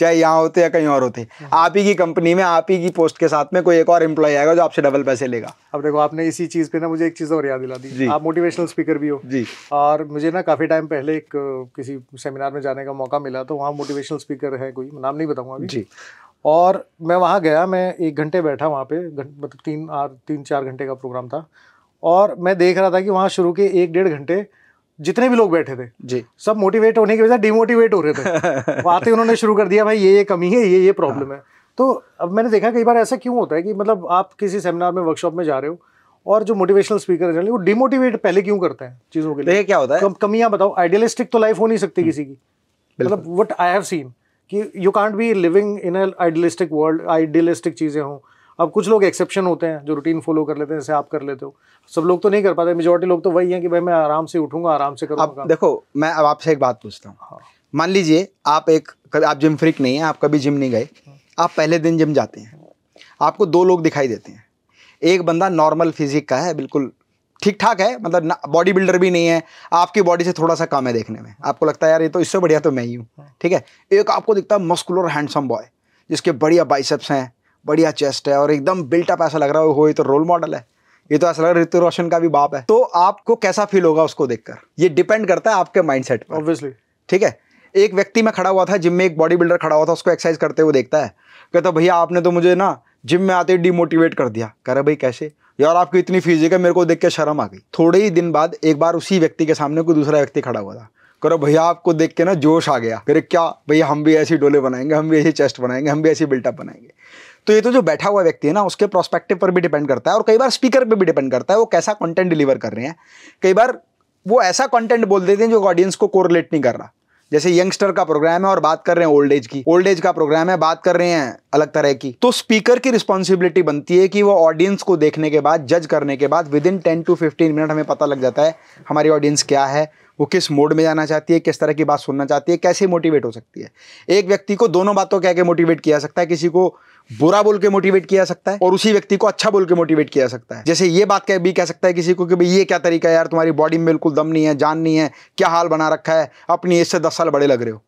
चाहे यहाँ होते या कहीं और होते हाँ। आप ही की कंपनी में आप ही की पोस्ट के साथ में कोई एक और एम्प्लॉय आएगा जो आपसे डबल पैसे लेगा अब देखो आपने इसी चीज़ पे ना मुझे एक चीज़ और याद दिला दी आप मोटिवेशनल स्पीकर भी हो जी और मुझे ना काफ़ी टाइम पहले एक किसी सेमिनार में जाने का मौका मिला तो वहाँ मोटिवेशनल स्पीकर है कोई नाम नहीं बताऊँगा जी और मैं वहाँ गया मैं एक घंटे बैठा वहाँ पे मतलब तीन तीन चार घंटे का प्रोग्राम था और मैं देख रहा था कि वहाँ शुरू के एक डेढ़ घंटे जितने भी लोग बैठे थे जी सब मोटिवेट होने की वजह से डिमोटिवेट हो रहे थे आते <laughs> उन्होंने शुरू कर दिया भाई ये ये कमी है ये ये प्रॉब्लम हाँ। है तो अब मैंने देखा कई बार ऐसा क्यों होता है कि मतलब आप किसी सेमिनार में वर्कशॉप में जा रहे हो और जो मोटिवेशनल स्पीकर है वो डिमोटिवेट पहले क्यों करते हैं चीज़ों के लिए क्या होता है कम, कमियां बताओ आइडियलिस्टिक तो लाइफ हो नहीं सकती हम्म। किसी की मतलब वट आई हैव सीन कि you can't be living in idealistic world idealistic चीज़ें हों अब कुछ लोग एक्सेप्शन होते हैं जो रूटीन फॉलो कर लेते हैं जैसे आप कर लेते हो सब लोग तो नहीं कर पाते मेजोरिटी लोग तो वही हैं कि भाई मैं आराम से उठूंगा आराम से करूँगा देखो मैं अब आपसे एक बात पूछता हूँ हाँ। मान लीजिए आप एक आप जिम फ्रिक नहीं है आप कभी जिम नहीं गए आप पहले दिन जिम जाते हैं आपको दो लोग दिखाई देते हैं एक बंदा नॉर्मल फिजिक का है बिल्कुल ठीक ठाक है मतलब बॉडी बिल्डर भी नहीं है आपकी बॉडी से थोड़ा सा कम है देखने में आपको लगता है यार ये तो इससे बढ़िया तो मैं ही हूँ ठीक है एक आपको दिखता है मस्कुलर हैंडसम बॉय जिसके बढ़िया बाइसेप्स हैं बढ़िया चेस्ट है और एकदम बिल्टअप ऐसा लग रहा है वो ये तो रोल मॉडल है ये तो ऐसा लग रहा है ऋतु रोशन का भी बाप है तो आपको कैसा फील होगा उसको देखकर ये डिपेंड करता है आपके माइंड सेट पर ऑब्वियसली ठीक है एक व्यक्ति में खड़ा हुआ था जिम में एक बॉडी बिल्डर खड़ा हुआ था उसको एक्सरसाइज करते हुए देखता है कहता भैया आपने तो मुझे ना जिम में आते डिमोटिवेट कर दिया कह रहे भाई कैसे यार आपकी इतनी फिजिक है मेरे को देख के शर्म आ गई थोड़े ही दिन बाद एक बार उसी व्यक्ति के सामने कोई दूसरा व्यक्ति खड़ा हुआ था करो भैया आपको देख के ना जोश आ गया फिर क्या भैया हम भी ऐसी डोले बनाएंगे हम भी ऐसी चेस्ट बनाएंगे हम भी ऐसी बिल्टअप बनाएंगे तो ये तो जो बैठा हुआ व्यक्ति है ना उसके प्रोस्पेक्टिव पर भी डिपेंड करता है और कई बार स्पीकर पर भी डिपेंड करता है वो कैसा कॉन्टेंट डिलीवर कर रहे हैं कई बार वो ऐसा कॉन्टेंट बोल देते हैं जो ऑडियंस को कोरिलेट नहीं कर रहा जैसे यंगस्टर का प्रोग्राम है और बात कर रहे हैं ओल्ड एज की ओल्ड एज का प्रोग्राम है बात कर रहे हैं अलग तरह की तो स्पीकर की रिस्पॉन्सिबिलिटी बनती है कि वो ऑडियंस को देखने के बाद जज करने के बाद within ten to fifteen minute हमें पता लग जाता है हमारी ऑडियंस क्या है वो किस मोड में जाना चाहती है किस तरह की बात सुनना चाहती है कैसे मोटिवेट हो सकती है एक व्यक्ति को दोनों बातों कह के मोटिवेट किया जा सकता है किसी को बुरा बोल के मोटिवेट किया सकता है और उसी व्यक्ति को अच्छा बोल के मोटिवेट किया सकता है जैसे ये बात कह भी कह सकता है किसी को कि भाई ये क्या तरीका है यार तुम्हारी बॉडी में बिल्कुल दम नहीं है जान नहीं है क्या हाल बना रखा है अपनी इससे से दस साल बड़े लग रहे हो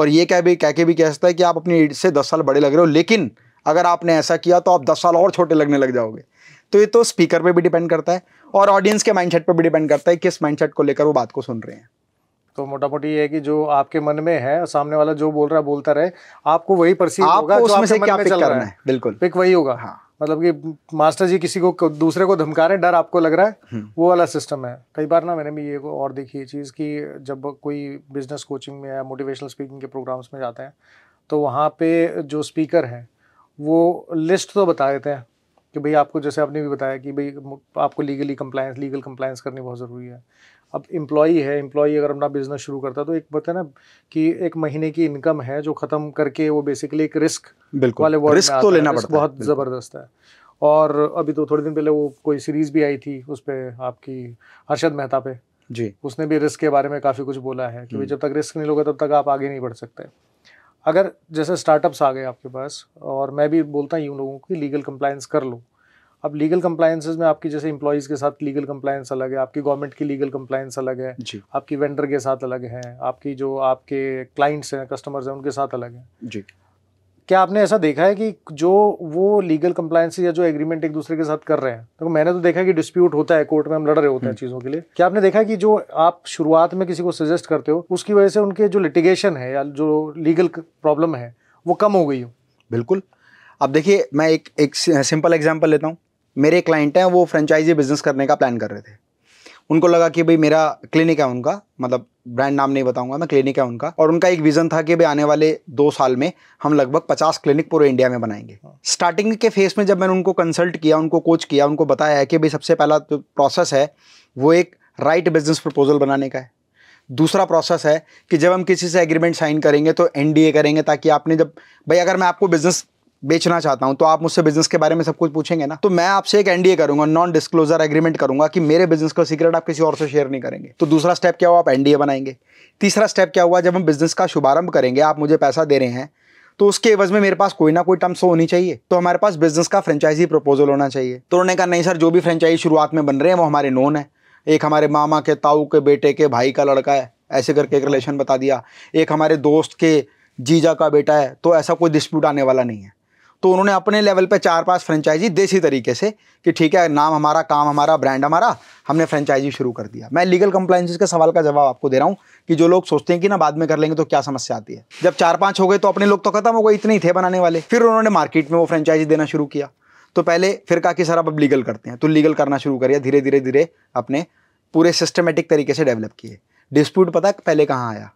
और ये कह भी कह के भी कह सकता है कि आप अपनी एज से दस साल बड़े लग रहे हो लेकिन अगर आपने ऐसा किया तो आप दस साल और छोटे लगने लग जाओगे तो ये तो स्पीकर पर भी डिपेंड करता है और ऑडियंस के माइंड पर भी डिपेंड करता है किस माइंड को लेकर वो बात को सुन रहे हैं तो मोटा मोटी ये है कि जो आपके मन में है सामने वाला जो बोल रहा है बोलता रहे आपको वही परसीव होगा जो आपके मन में चल रहा है बिल्कुल पिक वही होगा हाँ मतलब कि मास्टर जी किसी को दूसरे को धमका रहे डर आपको लग रहा है हम्म। वो वाला सिस्टम है कई बार ना मैंने भी ये और देखी ये चीज़ कि जब कोई बिजनेस कोचिंग में या मोटिवेशनल स्पीकिंग के प्रोग्राम्स में जाते हैं तो वहाँ पे जो स्पीकर हैं वो लिस्ट तो बता देते हैं कि भाई आपको जैसे आपने भी बताया कि भाई आपको लीगली कंप्लायंस लीगल कंप्लायंस करनी बहुत ज़रूरी है अब एम्प्लॉई है एम्प्लॉई अगर अपना बिजनेस शुरू करता है तो एक बता ना कि एक महीने की इनकम है जो खत्म करके वो बेसिकली एक रिस्क वाले रिस्क तो लेना पड़ता बहुत ज़बरदस्त है और अभी तो थोड़े दिन पहले वो कोई सीरीज भी आई थी उस पर आपकी हर्षद मेहता पे जी उसने भी रिस्क के बारे में काफ़ी कुछ बोला है कि हम्म। जब तक रिस्क नहीं लोगे तब तक आप आगे नहीं बढ़ सकते अगर जैसे स्टार्टअप्स आ गए आपके पास और मैं भी बोलता ही हूँ लोगों की लीगल कंप्लाइंस कर लो अब लीगल कंप्लायंसेज में आपकी जैसे इंप्लाइज के साथ लीगल कम्प्लायंस अलग है आपकी गवर्नमेंट की लीगल कम्प्लायंस अलग है आपकी वेंडर के साथ अलग है आपकी जो आपके क्लाइंट्स हैं कस्टमर्स हैं उनके साथ अलग है जी क्या आपने ऐसा देखा है कि जो वो लीगल कम्प्लायंस या जो एग्रीमेंट एक दूसरे के साथ कर रहे हैं तो मैंने तो देखा है कि डिस्प्यूट होता है कोर्ट में हम लड़ रहे होते हैं हम्म। चीज़ों के लिए क्या आपने देखा है कि जो आप शुरुआत में किसी को सजेस्ट करते हो उसकी वजह से उनके जो लिटिगेशन है या जो लीगल प्रॉब्लम है वो कम हो गई हो बिल्कुल अब देखिए मैं एक एक सिंपल एग्जाम्पल लेता हूँ मेरे क्लाइंट हैं वो फ्रेंचाइजी बिज़नेस करने का प्लान कर रहे थे उनको लगा कि भाई मेरा क्लिनिक है उनका मतलब ब्रांड नाम नहीं बताऊंगा मैं क्लिनिक है उनका और उनका एक विज़न था कि भाई आने वाले दो साल में हम लगभग पचास क्लिनिक पूरे इंडिया में बनाएंगे स्टार्टिंग हाँ। के फेस में जब मैंने उनको कंसल्ट किया उनको कोच किया उनको बताया है कि भाई सबसे पहला जो प्रोसेस है वो एक राइट बिजनेस प्रपोजल बनाने का है दूसरा प्रोसेस है कि जब हम किसी से एग्रीमेंट साइन करेंगे तो एन करेंगे ताकि आपने जब भाई अगर मैं आपको बिज़नेस बेचना चाहता हूँ तो आप मुझसे बिजनेस के बारे में सब कुछ पूछेंगे ना तो मैं आपसे एक एनडीए करूंगा नॉन डिस्क्लोजर एग्रीमेंट करूंगा कि मेरे बिजनेस का सीक्रेट आप किसी और से शेयर नहीं करेंगे तो दूसरा स्टेप क्या हुआ आप एनडीए बनाएंगे तीसरा स्टेप क्या हुआ जब हम बिजनेस का शुभारंभ करेंगे आप मुझे पैसा दे रहे हैं तो उसके एवज में मेरे पास कोई ना कोई टर्म्स तो होनी चाहिए तो हमारे पास बिजनेस का फ्रेंचाइजी प्रपोजल होना चाहिए तो उन्होंने कहा नहीं सर जो भी फ्रेंचाइजी शुरुआत में बन रहे हैं वो हमारे नोन है एक हमारे मामा के ताऊ के बेटे के भाई का लड़का है ऐसे करके एक रिलेशन बता दिया एक हमारे दोस्त के जीजा का बेटा है तो ऐसा कोई डिस्प्यूट आने वाला नहीं है तो उन्होंने अपने लेवल पे चार पांच फ्रेंचाइजी देसी तरीके से कि ठीक है नाम हमारा काम हमारा ब्रांड हमारा हमने फ्रेंचाइजी शुरू कर दिया मैं लीगल कंप्लाइंसिस के सवाल का जवाब आपको दे रहा हूँ कि जो लोग सोचते हैं कि ना बाद में कर लेंगे तो क्या समस्या आती है जब चार पाँच हो गए तो अपने लोग तो खत्म हो गए इतने ही थे बनाने वाले फिर उन्होंने मार्केट में वो फ्रेंचाइजी देना शुरू किया तो पहले फिर कहा कि सर आप अब लीगल करते हैं तो लीगल करना शुरू करिए धीरे धीरे धीरे अपने पूरे सिस्टमेटिक तरीके से डेवलप किए डिस्प्यूट पता पहले कहाँ आया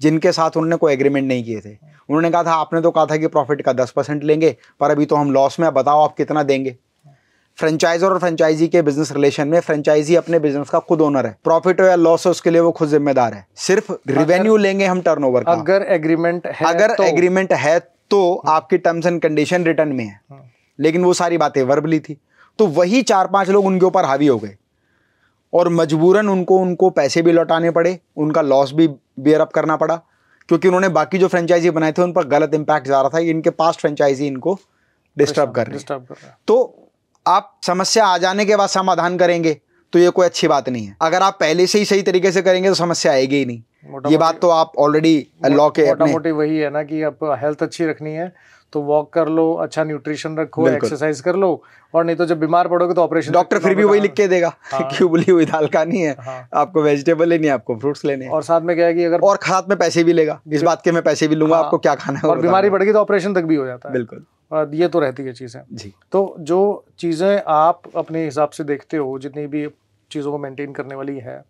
जिनके साथ उन्होंने कोई एग्रीमेंट नहीं किए थे उन्होंने कहा था आपने तो कहा था कि प्रॉफिट का दस परसेंट लेंगे पर अभी तो हम लॉस में बताओ आप कितना देंगे फ्रेंचाइजर और फ्रेंचाइजी के बिजनेस रिलेशन में फ्रेंचाइजी अपने बिजनेस का खुद ओनर है प्रॉफिट या लॉस हो उसके लिए वो खुद जिम्मेदार है सिर्फ रिवेन्यू लेंगे हम टर्नओवर का अगर एग्रीमेंट है अगर तो, एग्रीमेंट है तो आपकी टर्म्स एंड कंडीशन रिटर्न में है हाँ। लेकिन वो सारी बातें वर्बली थी तो वही चार पांच लोग उनके ऊपर हावी हो गए और मजबूरन उनको उनको पैसे भी लौटाने पड़े उनका लॉस भी बियर अप करना पड़ा क्योंकि उन्होंने बाकी जो फ्रेंचाइजी बनाए थे उन पर गलत इम्पैक्ट जा रहा था इनके पास फ्रेंचाइजी इनको डिस्टर्ब कर रही डिस्टर्ब कर है तो आप समस्या आ जाने के बाद समाधान करेंगे तो ये कोई अच्छी बात नहीं है अगर आप पहले से ही सही तरीके से करेंगे तो समस्या आएगी ही नहीं ये बात तो आप ऑलरेडी लॉ के मोटा मोटी वही है ना कि आप हेल्थ अच्छी रखनी है तो वॉक कर लो अच्छा न्यूट्रिशन रखो एक्सरसाइज कर लो और नहीं तो जब बीमार पड़ोगे तो ऑपरेशन डॉक्टर फिर भी वही लिख के देगा क्यों बुली हुई दाल खानी है हाँ। आपको वेजिटेबल लेनी है आपको फ्रूट्स लेने और साथ में क्या है कि अगर और साथ में पैसे भी लेगा इस बात के मैं पैसे भी लूंगा हाँ। आपको क्या खाना है और बीमारी पड़ गई तो ऑपरेशन तक भी हो जाता है बिल्कुल ये तो रहती है चीज़ें जी तो जो चीज़ें आप अपने हिसाब से देखते हो जितनी भी चीज़ों को मेंटेन करने वाली है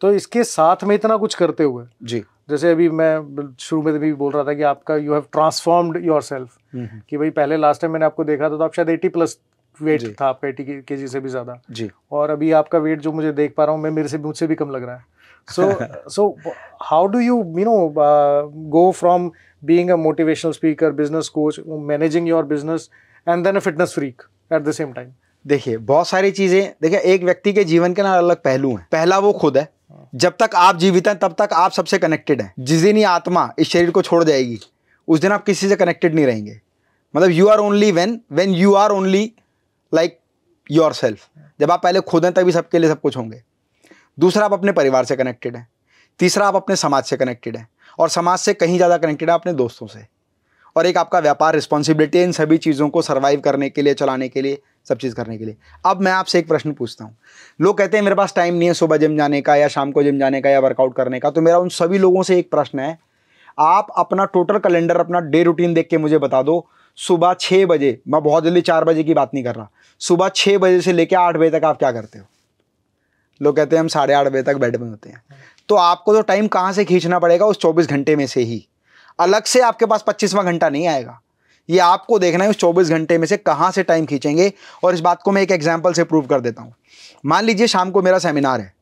तो इसके साथ में इतना कुछ करते हुए जी जैसे अभी मैं शुरू में भी बोल रहा था कि आपका you have transformed yourself कि भाई पहले लास्ट टाइम मैंने आपको देखा था तो आप शायद एटी प्लस वेट था आपका एटी के जी से भी ज़्यादा जी और अभी आपका वेट जो मुझे देख पा रहा हूँ मैं मेरे से मुझसे भी कम लग रहा है so so how do you you know go from being a motivational speaker business coach managing your business and then a fitness freak at the same time देखिए बहुत सारी चीज़ें देखिए एक व्यक्ति के जीवन के ना अलग पहलू हैं पहला वो खुद है जब तक आप जीवित हैं तब तक आप सबसे कनेक्टेड हैं जिस दिन ये आत्मा इस शरीर को छोड़ जाएगी उस दिन आप किसी से कनेक्टेड नहीं रहेंगे मतलब you are only when when you are only like yourself जब आप पहले खुद हैं तभी सबके लिए सब कुछ होंगे दूसरा आप अपने परिवार से कनेक्टेड हैं तीसरा आप अपने समाज से कनेक्टेड हैं और समाज से कहीं ज़्यादा कनेक्टेड है अपने दोस्तों से और एक आपका व्यापार रिस्पॉन्सिबिलिटी इन सभी चीज़ों को सर्वाइव करने के लिए चलाने के लिए सब चीज़ करने के लिए अब मैं आपसे एक प्रश्न पूछता हूँ लोग कहते हैं मेरे पास टाइम नहीं है सुबह जिम जाने का या शाम को जिम जाने का या वर्कआउट करने का तो मेरा उन सभी लोगों से एक प्रश्न है आप अपना टोटल कैलेंडर अपना डे रूटीन देख के मुझे बता दो सुबह छः बजे मैं बहुत जल्दी चार बजे की बात नहीं कर रहा सुबह छः बजे से लेकर आठ बजे तक आप क्या करते हो लोग कहते हैं हम साढ़े आठ बजे तक बेड में होते हैं तो आपको तो टाइम कहाँ से खींचना पड़ेगा उस चौबीस घंटे में से ही अलग से आपके पास पच्चीसवां घंटा नहीं आएगा ये आपको देखना है उस चौबीस घंटे में से कहाँ से टाइम खींचेंगे और इस बात को मैं एक एग्जाम्पल से प्रूव कर देता हूँ मान लीजिए शाम को मेरा सेमिनार है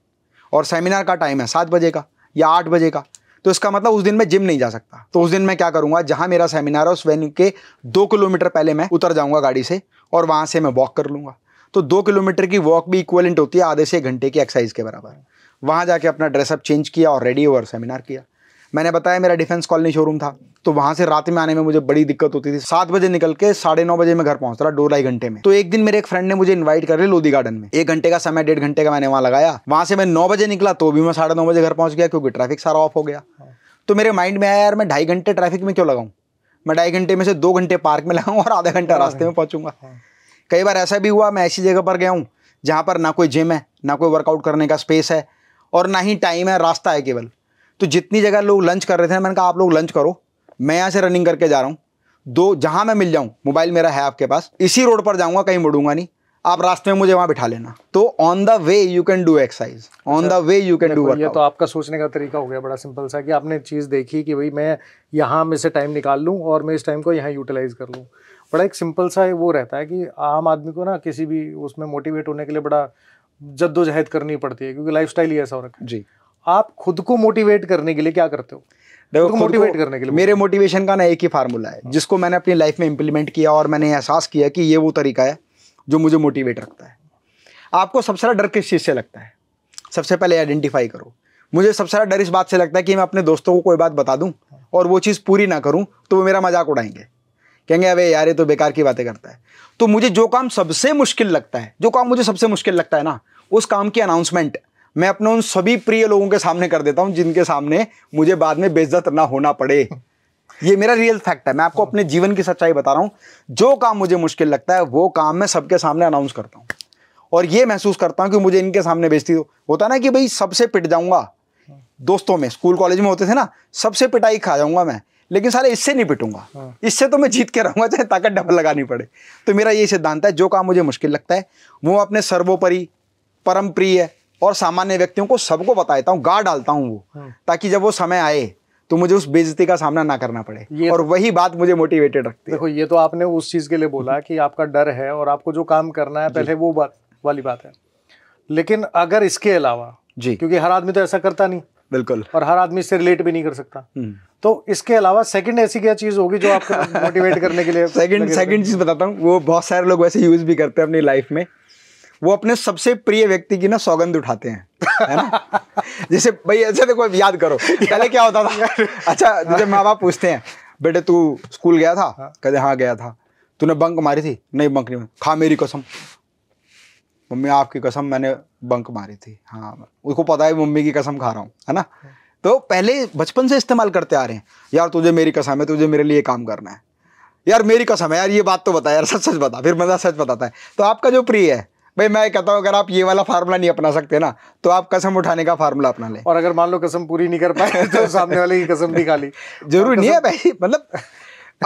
और सेमिनार का टाइम है सात बजे का या आठ बजे का तो इसका मतलब उस दिन मैं जिम नहीं जा सकता तो उस दिन मैं क्या करूंगा जहां मेरा सेमिनार है उस वेन्यू के दो किलोमीटर पहले मैं उतर जाऊंगा गाड़ी से और वहां से मैं वॉक कर लूंगा तो दो किलोमीटर की वॉक भी इक्वलेंट होती है आधे से घंटे की एक्सरसाइज के बराबर वहां जाके अपना ड्रेसअप चेंज किया और रेडी और सेमिनार किया मैंने बताया मेरा डिफेंस कॉलोनी शोरूम था तो वहाँ से रात में आने में मुझे बड़ी दिक्कत होती थी सात बजे निकल के साढ़े नौ बजे मैं घर पहुँच रहा दो ढाई घंटे में तो एक दिन मेरे एक फ्रेंड ने मुझे इन्वाइट कर लिया लोधी गार्डन में एक घंटे का समय डेढ़ घंटे का मैंने वहाँ लगाया वहाँ से मैं नौ बजे निकला तो भी मैं साढ़े नौ बजे घर पहुँच गया क्योंकि ट्रैफिक सारा ऑफ हो गया तो मेरे माइंड में आया यार मैं ढाई घंटे ट्रैफिक में क्यों लगाऊँ मैं ढाई घंटे में से दो घंटे पार्क में लगाऊँ और आधा घंटा रास्ते में पहुँचूंगा कई बार ऐसा भी हुआ मैं ऐसी जगह पर गया हूँ जहाँ पर ना कोई जिम है ना कोई वर्कआउट करने का स्पेस है और ना ही टाइम है रास्ता है केवल तो जितनी जगह लोग लंच कर रहे थे मैंने कहा आप लोग लंच करो मैं यहाँ से रनिंग करके जा रहा हूँ दो जहाँ मैं मिल जाऊँ मोबाइल मेरा है आपके पास इसी रोड पर जाऊँगा कहीं मुड़ूंगा नहीं आप रास्ते में मुझे वहाँ बिठा लेना तो on the way you can do exercise on the way you can do ये तो आपका सोचने का तरीका हो गया बड़ा सिंपल सा कि आपने चीज़ देखी कि भाई मैं यहाँ में से टाइम निकाल लूँ और मैं इस टाइम को यहाँ यूटिलाइज कर लूँ बड़ा एक सिंपल सा वो रहता है कि आम आदमी को ना किसी भी उसमें मोटिवेट होने के लिए बड़ा जद्दोजहद करनी पड़ती है क्योंकि लाइफ ही ऐसा हो रखा है जी आप खुद को मोटिवेट करने के लिए क्या करते हो देखो तो मोटिवेट करने के लिए मेरे मोटिवेशन का ना एक ही फार्मूला है जिसको मैंने अपनी लाइफ में इंप्लीमेंट किया और मैंने एहसास किया कि ये वो तरीका है जो मुझे मोटिवेट रखता है आपको सबसे ज़्यादा डर किस चीज़ से लगता है सबसे पहले आइडेंटिफाई करो मुझे सबसे ज़्यादा डर इस बात से लगता है कि मैं अपने दोस्तों को कोई बात बता दूँ और वो चीज़ पूरी ना करूँ तो वो मेरा मजाक उड़ाएंगे कहेंगे अरे यार ये तो बेकार की बातें करता है तो मुझे जो काम सबसे मुश्किल लगता है जो काम मुझे सबसे मुश्किल लगता है ना उस काम की अनाउंसमेंट मैं अपने उन सभी प्रिय लोगों के सामने कर देता हूँ जिनके सामने मुझे बाद में बेजत ना होना पड़े ये मेरा रियल फैक्ट है मैं आपको हाँ। अपने जीवन की सच्चाई बता रहा हूँ जो काम मुझे मुश्किल लगता है वो काम मैं सबके सामने अनाउंस करता हूँ और ये महसूस करता हूँ कि मुझे इनके सामने बेचती हो होता ना कि भाई सबसे पिट जाऊंगा दोस्तों में स्कूल कॉलेज में होते थे ना सबसे पिटाई खा जाऊंगा मैं लेकिन साले इससे नहीं पिटूंगा हाँ। इससे तो मैं जीत के रहूंगा चाहे ताकत डबल लगानी पड़े तो मेरा ये सिद्धांत है जो काम मुझे मुश्किल लगता है वो अपने सर्वोपरि परम प्रिय और सामान्य व्यक्तियों को सबको बता देता हूँ गा डालता हूँ वो हाँ। ताकि जब वो समय आए तो मुझे उस बेजती का सामना ना करना पड़े ये और वही बात मुझे मोटिवेटेड रखती देखो ये तो आपने उस चीज़ के लिए बोला कि आपका डर है और आपको जो काम करना है पहले वो बात वाली बात है लेकिन अगर इसके अलावा जी क्योंकि हर आदमी तो ऐसा करता नहीं बिल्कुल और हर आदमी इससे रिलेट भी नहीं कर सकता हम्म। तो इसके अलावा सेकंड ऐसी क्या चीज होगी जो आपको मोटिवेट <laughs> करने के लिए सेकंड सेकंड चीज बताता हूँ वो बहुत सारे लोग वैसे यूज भी करते हैं अपनी लाइफ में वो अपने सबसे प्रिय व्यक्ति की ना सौगंध उठाते हैं है ना जैसे भाई अच्छा देखो याद करो पहले क्या होता था अच्छा जैसे माँ बाप पूछते हैं बेटे तू स्कूल गया था हाँ। कहते हाँ गया था तूने बंक मारी थी नहीं बंक नहीं खा मेरी कसम मम्मी आपकी कसम मैंने बंक मारी थी हाँ उसको पता है मम्मी की कसम खा रहा हूँ है ना तो पहले बचपन से इस्तेमाल करते आ रहे हैं यार तुझे मेरी कसम है तुझे मेरे लिए काम करना है यार मेरी कसम है यार ये बात तो बता यार सच सच बता फिर मैं सच बताता है तो आपका जो प्रिय है भाई मैं कहता हूँ अगर आप ये वाला फार्मूला नहीं अपना सकते ना तो आप कसम उठाने का फार्मूला अपना लें और अगर मान लो कसम पूरी नहीं कर पाए <laughs> तो सामने वाले की कसम भी खा ली जरूरी नहीं है भाई मतलब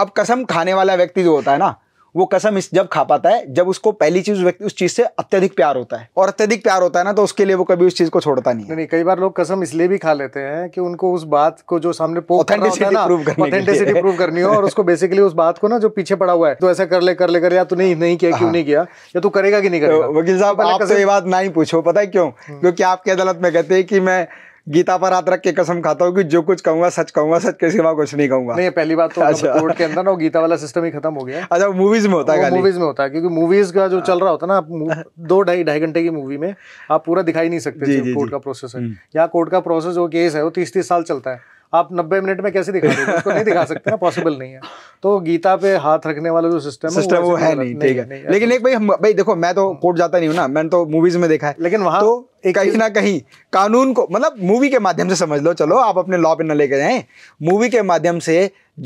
अब कसम खाने वाला व्यक्ति जो होता है ना वो कसम इस जब खा पाता है जब उसको पहली चीज व्यक्ति उस चीज से अत्यधिक प्यार होता है और अत्यधिक प्यार होता है ना तो उसके लिए वो कभी उस चीज को छोड़ता नहीं नहीं कई बार लोग कसम इसलिए भी खा लेते हैं कि उनको उस बात को जो सामने ऑथेंटिसिटी प्रूव करनी हो और उसको बेसिकली उस बात को ना जो पीछे पड़ा हुआ है तो ऐसा कर ले कर ले कर या तू नहीं किया क्यों हाँ। नहीं किया या तू करेगा कि नहीं करेगा वकील साहब तो आप तो ये बात ना ही पूछो पता है क्यों हम्म। क्योंकि आपकी अदालत में कहते हैं कि मैं गीता पर हाथ रख के कसम खाता हूँ कि जो कुछ कहूंगा सच कहूंगा सच के सिवा कुछ नहीं कहूंगा नहीं पहली बात तो अच्छा। कोर्ट के अंदर ना गीता वाला सिस्टम ही खत्म हो गया अच्छा मूवीज में होता है मूवीज में होता है क्योंकि मूवीज का जो चल रहा होता है ना <laughs> दो ढाई ढाई घंटे की मूवी में आप पूरा दिखाई नहीं सकते कोर्ट का प्रोसेस है हम्म। यहाँ कोर्ट का प्रोसेस जो केस है वो तीस तीस साल चलता है आप नब्बे मिनट में कैसे दिखा उसको नहीं दिखा सकते ना पॉसिबल नहीं है तो गीता पे हाथ रखने वाला जो सिस्टम सिस्टम वो, है मतलब नहीं ठीक है लेकिन एक भाई भाई देखो मैं तो हाँ। कोर्ट जाता नहीं हूँ ना मैंने तो मूवीज में देखा है लेकिन वहां तो कहीं ना कहीं कानून को मतलब मूवी के माध्यम से समझ लो चलो आप अपने लॉ पे न लेके जाए मूवी के माध्यम से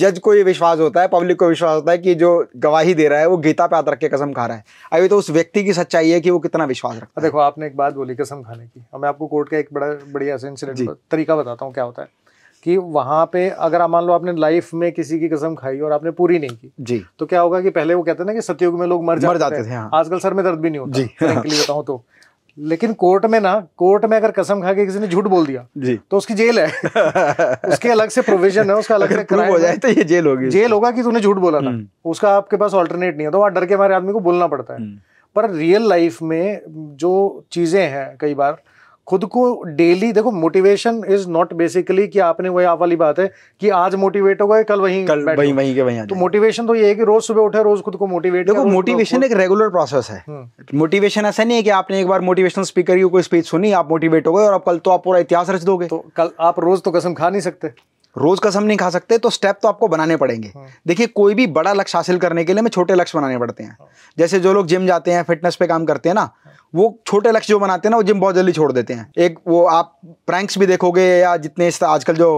जज को ये विश्वास होता है पब्लिक को विश्वास होता है कि जो गवाही दे रहा है वो गीता पे हाथ रख के कसम खा रहा है अभी तो उस व्यक्ति की सच्चाई है कि वो कितना विश्वास रखता है देखो आपने एक बात बोली कसम खाने की मैं आपको कोर्ट का एक बड़ा बढ़िया इंसिडेंट तरीका बताता हूँ क्या होता है कि वहां पे अगर मान लो आपने लाइफ में किसी की कसम खाई और आपने पूरी नहीं की जी तो क्या होगा कि पहले वो कहते हैं ना कि सतयुग में लोग मर जाते, मर जाते थे हाँ। आजकल सर में दर्द भी नहीं होता जी फ्रेंकली बताऊँ तो लेकिन कोर्ट में ना कोर्ट में अगर कसम खा के किसी ने झूठ बोल दिया जी तो उसकी जेल है <laughs> उसके अलग से प्रोविजन है उसका अलग से क्राइम हो जाए तो ये जेल होगी जेल होगा कि तूने झूठ बोला था हम्म। उसका आपके पास ऑल्टरनेट नहीं है तो वहां डर के हमारे आदमी को बोलना पड़ता है हम्म। पर रियल लाइफ में जो चीज़ें हैं कई बार खुद को डेली देखो मोटिवेशन इज नॉट बेसिकली कि आपने वही आप वाली बात है कि आज मोटिवेट होगा कल वहीं कल वहीं वहीं के वहीं तो मोटिवेशन तो ये है कि रोज सुबह उठे रोज खुद को मोटिवेट देखो मोटिवेशन एक रेगुलर प्रोसेस है मोटिवेशन हम्म। ऐसा नहीं है कि आपने एक बार मोटिवेशनल स्पीकर की कोई स्पीच सुनी आप मोटिवेट हो गए और आप कल तो आप पूरा इतिहास रच दोगे तो कल आप रोज तो कसम खा नहीं सकते रोज कसम नहीं खा सकते तो स्टेप तो आपको बनाने पड़ेंगे हाँ। देखिए कोई भी बड़ा लक्ष्य हासिल करने के लिए हमें छोटे लक्ष्य बनाने पड़ते हैं हाँ। जैसे जो लोग जिम जाते हैं फिटनेस पे काम करते हैं ना हाँ। वो छोटे लक्ष्य जो बनाते हैं ना वो जिम बहुत जल्दी छोड़ देते हैं एक वो आप प्रैंक्स भी देखोगे या जितने आजकल जो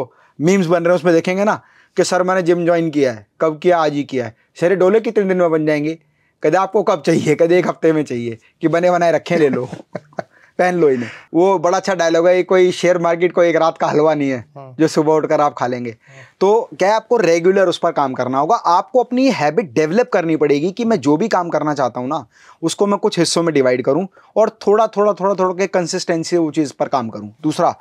मीम्स बन रहे हैं उसमें देखेंगे ना कि सर मैंने जिम ज्वाइन किया है कब किया आज ही किया है सर डोले कितने दिन में बन जाएंगे कदे आपको कब चाहिए कदे एक हफ्ते में चाहिए कि बने बनाए रखें ले लो <laughs> पहन लो इन्हें वो बड़ा अच्छा डायलॉग है ये कोई शेयर मार्केट को एक रात का हलवा नहीं है हाँ। जो सुबह उठकर आप खा लेंगे हाँ। तो क्या आपको रेगुलर उस पर काम करना होगा आपको अपनी हैबिट डेवलप करनी पड़ेगी कि मैं जो भी काम करना चाहता हूँ ना उसको मैं कुछ हिस्सों में डिवाइड करूँ और थोड़ा थोड़ा थोड़ा थोड़ा के कंसिस्टेंसी से वो चीज़ पर काम करूँ दूसरा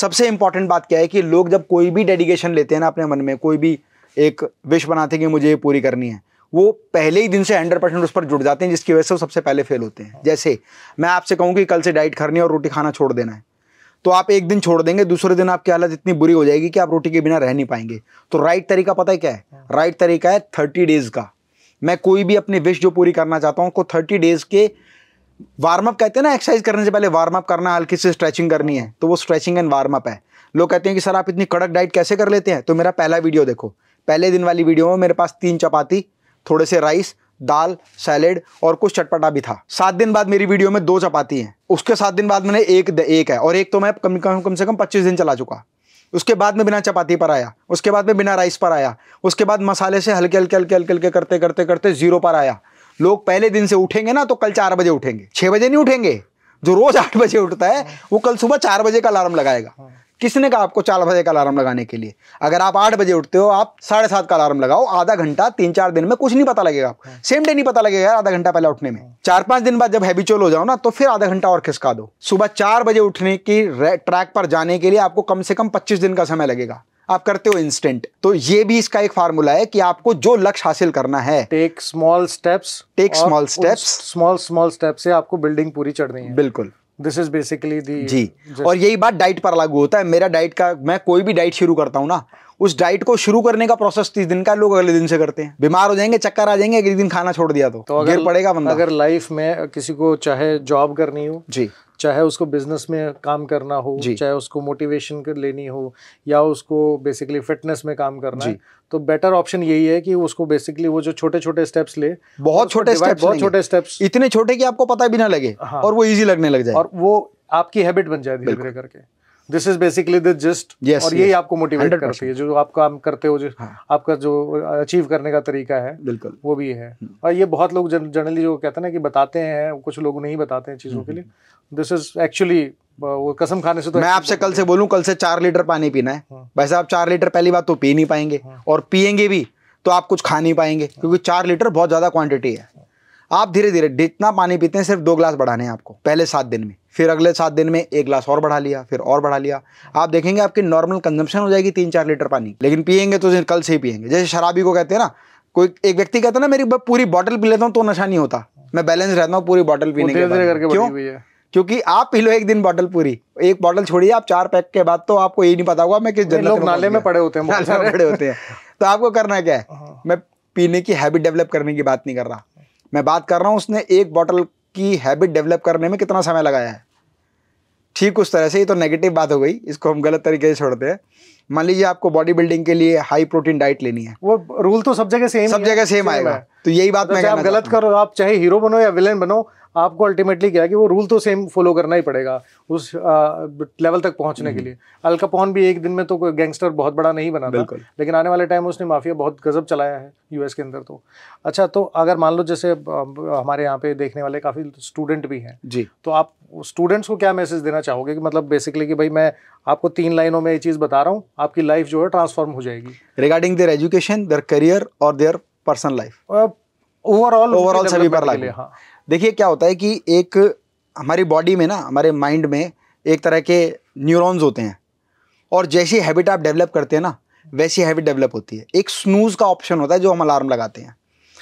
सबसे इंपॉर्टेंट बात क्या है कि लोग जब कोई भी डेडिकेशन लेते हैं ना अपने मन में कोई भी एक विश बनाते हैं कि मुझे ये पूरी करनी है वो पहले ही दिन से हंड्रेड परसेंट उस पर जुड़ जाते हैं जिसकी वजह से वो सबसे पहले फेल होते हैं जैसे मैं आपसे कहूँ कि कल से डाइट करनी है और रोटी खाना छोड़ देना है तो आप एक दिन छोड़ देंगे दूसरे दिन आपकी हालत इतनी बुरी हो जाएगी कि आप रोटी के बिना रह नहीं पाएंगे तो राइट तरीका पता है क्या है राइट हाँ। तरीका है थर्टी डेज़ का मैं कोई भी अपनी विश जो पूरी करना चाहता हूँ को थर्टी डेज़ के वार्म अप कहते हैं ना एक्सरसाइज करने से पहले वार्म अप करना हल्की से स्ट्रेचिंग करनी है तो वो स्ट्रेचिंग एंड वार्म अप है लोग कहते हैं कि सर आप इतनी कड़क डाइट कैसे कर लेते हैं तो मेरा पहला वीडियो देखो पहले दिन वाली वीडियो में मेरे पास तीन चपाती थोड़े से राइस दाल सैलेड और कुछ चटपटा भी था सात दिन बाद मेरी वीडियो में दो चपाती हैं उसके सात दिन बाद मैंने एक एक है और एक तो मैं कम कम कम से कम पच्चीस दिन चला चुका उसके बाद में बिना चपाती पर आया उसके बाद में बिना राइस पर आया उसके बाद मसाले से हल्के हल्के हल्के हल्के हल्के करते करते करते जीरो पर आया लोग पहले दिन से उठेंगे ना तो कल चार बजे उठेंगे छः बजे नहीं उठेंगे जो रोज़ आठ बजे उठता है वो कल सुबह चार बजे का अलार्म लगाएगा किसने कहा आपको चार बजे का अलार्म लगाने के लिए अगर आप आठ बजे उठते हो आप साढ़े सात का अलार्म लगाओ आधा घंटा तीन चार दिन में कुछ नहीं पता लगेगा आपको सेम हाँ। डे नहीं पता लगेगा आधा घंटा पहले उठने में हाँ। चार पांच दिन बाद जब हैबिचुअल हो जाओ ना तो फिर आधा घंटा और खिसका दो सुबह चार बजे उठने की ट्रैक पर जाने के लिए आपको कम से कम पच्चीस दिन का समय लगेगा आप करते हो इंस्टेंट तो ये भी इसका एक फार्मूला है कि आपको जो लक्ष्य हासिल करना है take small steps take small steps small small step से आपको बिल्डिंग पूरी चढ़नी है बिल्कुल दिस इज बेसिकली दी जी और यही बात डाइट पर लागू होता है मेरा डाइट का मैं कोई भी डाइट शुरू करता हूँ ना उस डाइट को शुरू करने का प्रोसेस तीस दिन का लोग अगले दिन से करते हैं बीमार हो जाएंगे चक्कर आ जाएंगे अगले दिन खाना छोड़ दिया तो, तो अगर पड़ेगा बंदा अगर लाइफ में किसी को चाहे जॉब करनी हो जी चाहे उसको बिजनेस में काम करना हो चाहे उसको मोटिवेशन कर लेनी हो या उसको बेसिकली फिटनेस में काम करना है तो बेटर ऑप्शन यही है कि उसको बेसिकली वो जो छोटे छोटे स्टेप्स ले बहुत छोटे स्टेप्स बहुत छोटे स्टेप्स इतने छोटे कि आपको पता भी ना लगे हाँ। और वो इजी लगने लग जाए और वो आपकी हैबिट बन जाए धीरे धीरे करके this is basically the just और यही आपको मोटिवेट करती है जो आप काम करते हो जो हाँ. आपका जो अचीव करने का तरीका है बिल्कुल वो भी है हम्म। और ये बहुत लोग जनरली जो कहते हैं ना कि बताते हैं कुछ लोग नहीं बताते हैं चीज़ों के लिए दिस इज एक्चुअली वो कसम खाने से तो मैं आपसे कल से बोलूं कल से चार लीटर पानी पीना है हाँ। वैसे आप चार लीटर पहली बात तो पी नहीं पाएंगे हाँ। और पियेंगे भी तो आप कुछ खा नहीं पाएंगे हाँ। क्योंकि चार लीटर बहुत ज़्यादा क्वांटिटी है आप धीरे धीरे जितना पानी पीते हैं सिर्फ दो ग्लास बढ़ाने हैं आपको पहले सात दिन में फिर अगले सात दिन में एक ग्लास और बढ़ा लिया फिर और बढ़ा लिया आप देखेंगे आपकी नॉर्मल कंजम्पशन हो जाएगी तीन चार लीटर पानी लेकिन पियेंगे तो कल से ही पियेंगे जैसे शराबी को कहते हैं ना कोई एक व्यक्ति कहता है ना मेरी पूरी बॉटल पी लेता हूँ तो नशा नहीं होता मैं बैलेंस रहता हूँ पूरी बॉटल पीने के करके क्यों क्योंकि आप पी लो एक दिन बॉटल पूरी एक बॉटल छोड़िए आप चार पैक के बाद तो आपको ये नहीं पता होगा मैं किस जन्नत लोग नाले में पड़े होते हैं पड़े होते हैं तो आपको करना क्या है हाँ। मैं पीने की हैबिट डेवलप करने की बात नहीं कर रहा मैं बात कर रहा हूँ उसने एक बॉटल की हैबिट डेवलप करने में कितना समय लगाया है ठीक उस तरह से ये तो नेगेटिव बात हो गई इसको हम गलत तरीके से छोड़ते हैं मान लीजिए आपको बॉडी बिल्डिंग के लिए हाई प्रोटीन डाइट लेनी है वो रूल तो सब जगह सेम सब जगह सेम, सेम आएगा तो यही बात तो मैं आप गलत करो आप चाहे हीरो बनो या विलेन बनो आपको अल्टीमेटली क्या है कि वो रूल तो सेम फॉलो करना ही पड़ेगा उस लेवल तक पहुंचने के हम्म। लिए अलकपौन भी एक दिन में तो कोई गैंगस्टर बहुत बड़ा नहीं बना था लेकिन आने वाले टाइम में उसने माफिया बहुत गजब चलाया है यूएस के अंदर तो अच्छा तो अगर मान लो जैसे हमारे यहाँ पे देखने वाले काफी स्टूडेंट भी हैं जी तो आप स्टूडेंट्स को क्या मैसेज देना चाहोगे कि मतलब बेसिकली कि भाई मैं आपको तीन लाइनों में ये चीज़ बता रहा हूँ आपकी लाइफ जो है ट्रांसफॉर्म हो जाएगी regarding their education their career और their personal life overall overall सभी पर लाइफ हाँ देखिए क्या होता है कि एक हमारी बॉडी में ना हमारे माइंड में एक तरह के न्यूरॉन्स होते हैं और जैसी हैबिट आप डेवलप करते हैं ना वैसी हैबिट डेवलप होती है एक स्नूज़ का ऑप्शन होता है जो हम अलार्म लगाते हैं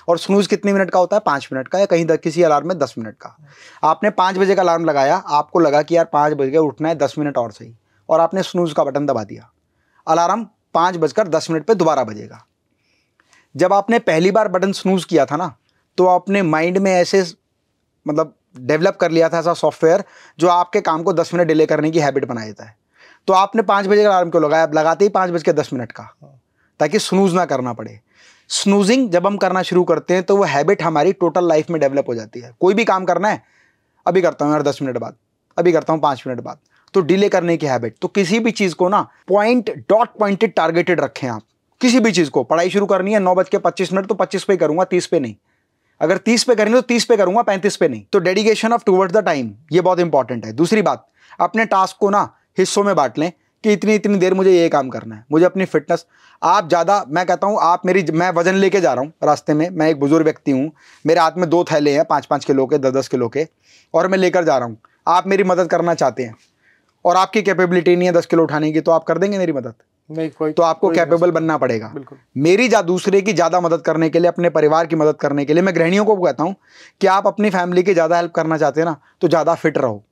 और स्नूज़ कितने मिनट का होता है पाँच मिनट का या कहीं तक किसी अलार्म में दस मिनट का आपने पाँच बजे का अलार्म लगाया आपको लगा कि यार पाँच बजे उठना है दस मिनट और सही और आपने स्नूज़ का बटन दबा दिया अलार्म पाँच बजकर दस मिनट पर दोबारा बजेगा जब आपने पहली बार बटन स्नूज़ किया था ना तो आपने माइंड में ऐसे मतलब डेवलप कर लिया था ऐसा सॉफ्टवेयर जो आपके काम को दस मिनट डिले करने की हैबिट बना देता है तो आपने पाँच बजे का अलार्म क्यों लगाया आप लगाते ही पाँच बज के दस मिनट का हाँ। ताकि स्नूज ना करना पड़े स्नूजिंग जब हम करना शुरू करते हैं तो वो हैबिट हमारी टोटल लाइफ में डेवलप हो जाती है कोई भी काम करना है अभी करता हूँ यार दस मिनट बाद अभी करता हूँ पाँच मिनट बाद तो डिले करने की हैबिट तो किसी भी चीज़ को ना पॉइंट डॉट पॉइंटेड टारगेटेड रखें आप किसी भी चीज़ को पढ़ाई शुरू करनी है नौ बज के पच्चीस मिनट तो पच्चीस पे ही करूँगा तीस पे नहीं अगर तीस पे करेंगे तो तीस पे करूंगा पैंतीस पे नहीं तो dedication of towards the time ये बहुत इंपॉर्टेंट है दूसरी बात अपने टास्क को ना हिस्सों में बांट लें कि इतनी इतनी देर मुझे ये काम करना है मुझे अपनी फिटनेस आप ज़्यादा मैं कहता हूँ आप मेरी मैं वजन लेके जा रहा हूँ रास्ते में मैं एक बुज़ुर्ग व्यक्ति हूँ मेरे हाथ में दो थैले हैं पाँच पाँच किलो के दस दस किलो के और मैं लेकर जा रहा हूँ आप मेरी मदद करना चाहते हैं और आपकी कैपेबिलिटी नहीं है दस किलो उठाने की तो आप कर देंगे मेरी मदद नहीं कोई तो आपको कैपेबल बनना पड़ेगा मेरी जा दूसरे की ज़्यादा मदद करने के लिए अपने परिवार की मदद करने के लिए मैं गृहणियों को कहता हूँ कि आप अपनी फैमिली की ज़्यादा हेल्प करना चाहते हैं ना तो ज़्यादा फिट रहो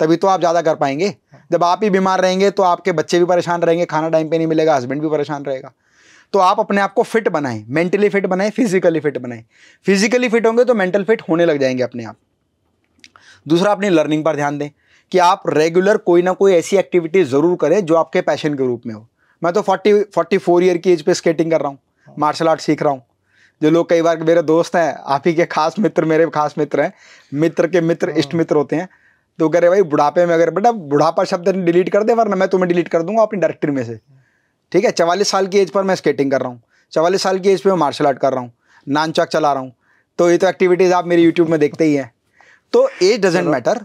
तभी तो आप ज़्यादा कर पाएंगे जब आप ही बीमार रहेंगे तो आपके बच्चे भी परेशान रहेंगे खाना टाइम पे नहीं मिलेगा हस्बैंड भी परेशान रहेगा तो आप अपने आप को फिट बनाएं मेंटली फिट बनाए फिजिकली फिट बनाएं फिजिकली फिट होंगे तो मेंटल फिट होने लग जाएंगे अपने आप दूसरा अपनी लर्निंग पर ध्यान दें कि आप रेगुलर कोई ना कोई ऐसी एक्टिविटी ज़रूर करें जो आपके पैशन के रूप में हो मैं तो फोर्टी फोर्टी फोर ईयर की एज पे स्केटिंग कर रहा हूँ मार्शल हाँ। आर्ट सीख रहा हूँ जो लोग कई बार मेरे दोस्त हैं आप ही के खास मित्र मेरे खास मित्र हैं मित्र के मित्र हाँ। इष्ट मित्र होते हैं तो कह रहे भाई बुढ़ापे में अगर बेटा बुढ़ापा शब्द डिलीट कर दे वरना मैं तुम्हें डिलीट कर दूंगा अपनी डायरेक्टरी में से ठीक है चवालीस साल की एज पर मैं स्केटिंग कर रहा हूँ चवालीस साल की एज पर मैं मार्शल आर्ट कर रहा हूँ नान चौक चला रहा हूँ तो ये तो एक्टिविटीज़ आप मेरी यूट्यूब में देखते ही हैं तो एज डजेंट मैटर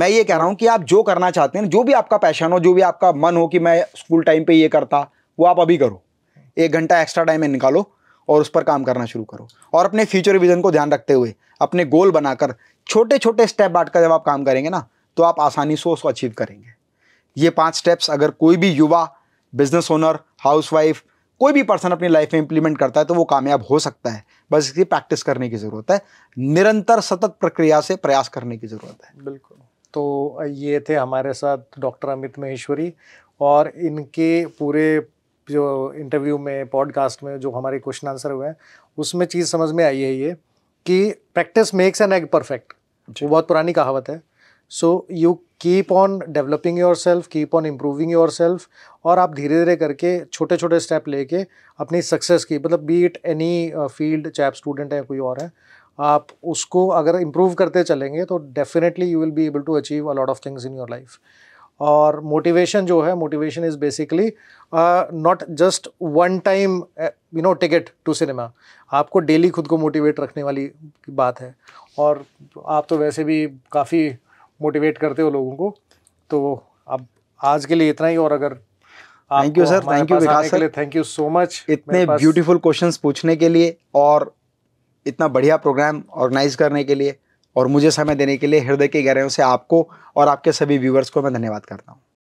मैं ये कह रहा हूँ कि आप जो करना चाहते हैं जो भी आपका पैशन हो जो भी आपका मन हो कि मैं स्कूल टाइम पे ये करता वो आप अभी करो एक घंटा एक्स्ट्रा टाइम निकालो और उस पर काम करना शुरू करो और अपने फ्यूचर विजन को ध्यान रखते हुए अपने गोल बनाकर छोटे छोटे स्टेप बांटकर जब आप काम करेंगे ना तो आप आसानी से उसको अचीव करेंगे ये पाँच स्टेप्स अगर कोई भी युवा बिजनेस ओनर हाउसवाइफ कोई भी पर्सन अपनी लाइफ में इंप्लीमेंट करता है तो वो कामयाब हो सकता है बस इसकी प्रैक्टिस करने की ज़रूरत है निरंतर सतत प्रक्रिया से प्रयास करने की ज़रूरत है बिल्कुल तो ये थे हमारे साथ डॉक्टर अमित महेश्वरी और इनके पूरे जो इंटरव्यू में पॉडकास्ट में जो हमारे क्वेश्चन आंसर हुए हैं उसमें चीज़ समझ में आई है ये कि practice makes a man perfect वो बहुत पुरानी कहावत है so you keep on developing yourself keep on improving yourself और आप धीरे धीरे करके छोटे छोटे स्टेप लेके अपनी सक्सेस की मतलब बी इट एनी फील्ड चाहे आप स्टूडेंट हैं कोई और है आप उसको अगर इम्प्रूव करते चलेंगे तो definitely you will be able to achieve a lot of things in your life और मोटिवेशन जो है motivation is basically not just one time you know ticket to cinema आपको डेली खुद को मोटिवेट रखने वाली बात है और आप तो वैसे भी काफ़ी मोटिवेट करते हो लोगों को तो अब आज के लिए इतना ही और अगर thank you sir thank you Vikas sir thank you so much इतने ब्यूटीफुल क्वेश्चंस पूछने के लिए और इतना बढ़िया प्रोग्राम ऑर्गेनाइज करने के लिए और मुझे समय देने के लिए हृदय के गहराइयों से आपको और आपके सभी व्यूवर्स को मैं धन्यवाद करता हूँ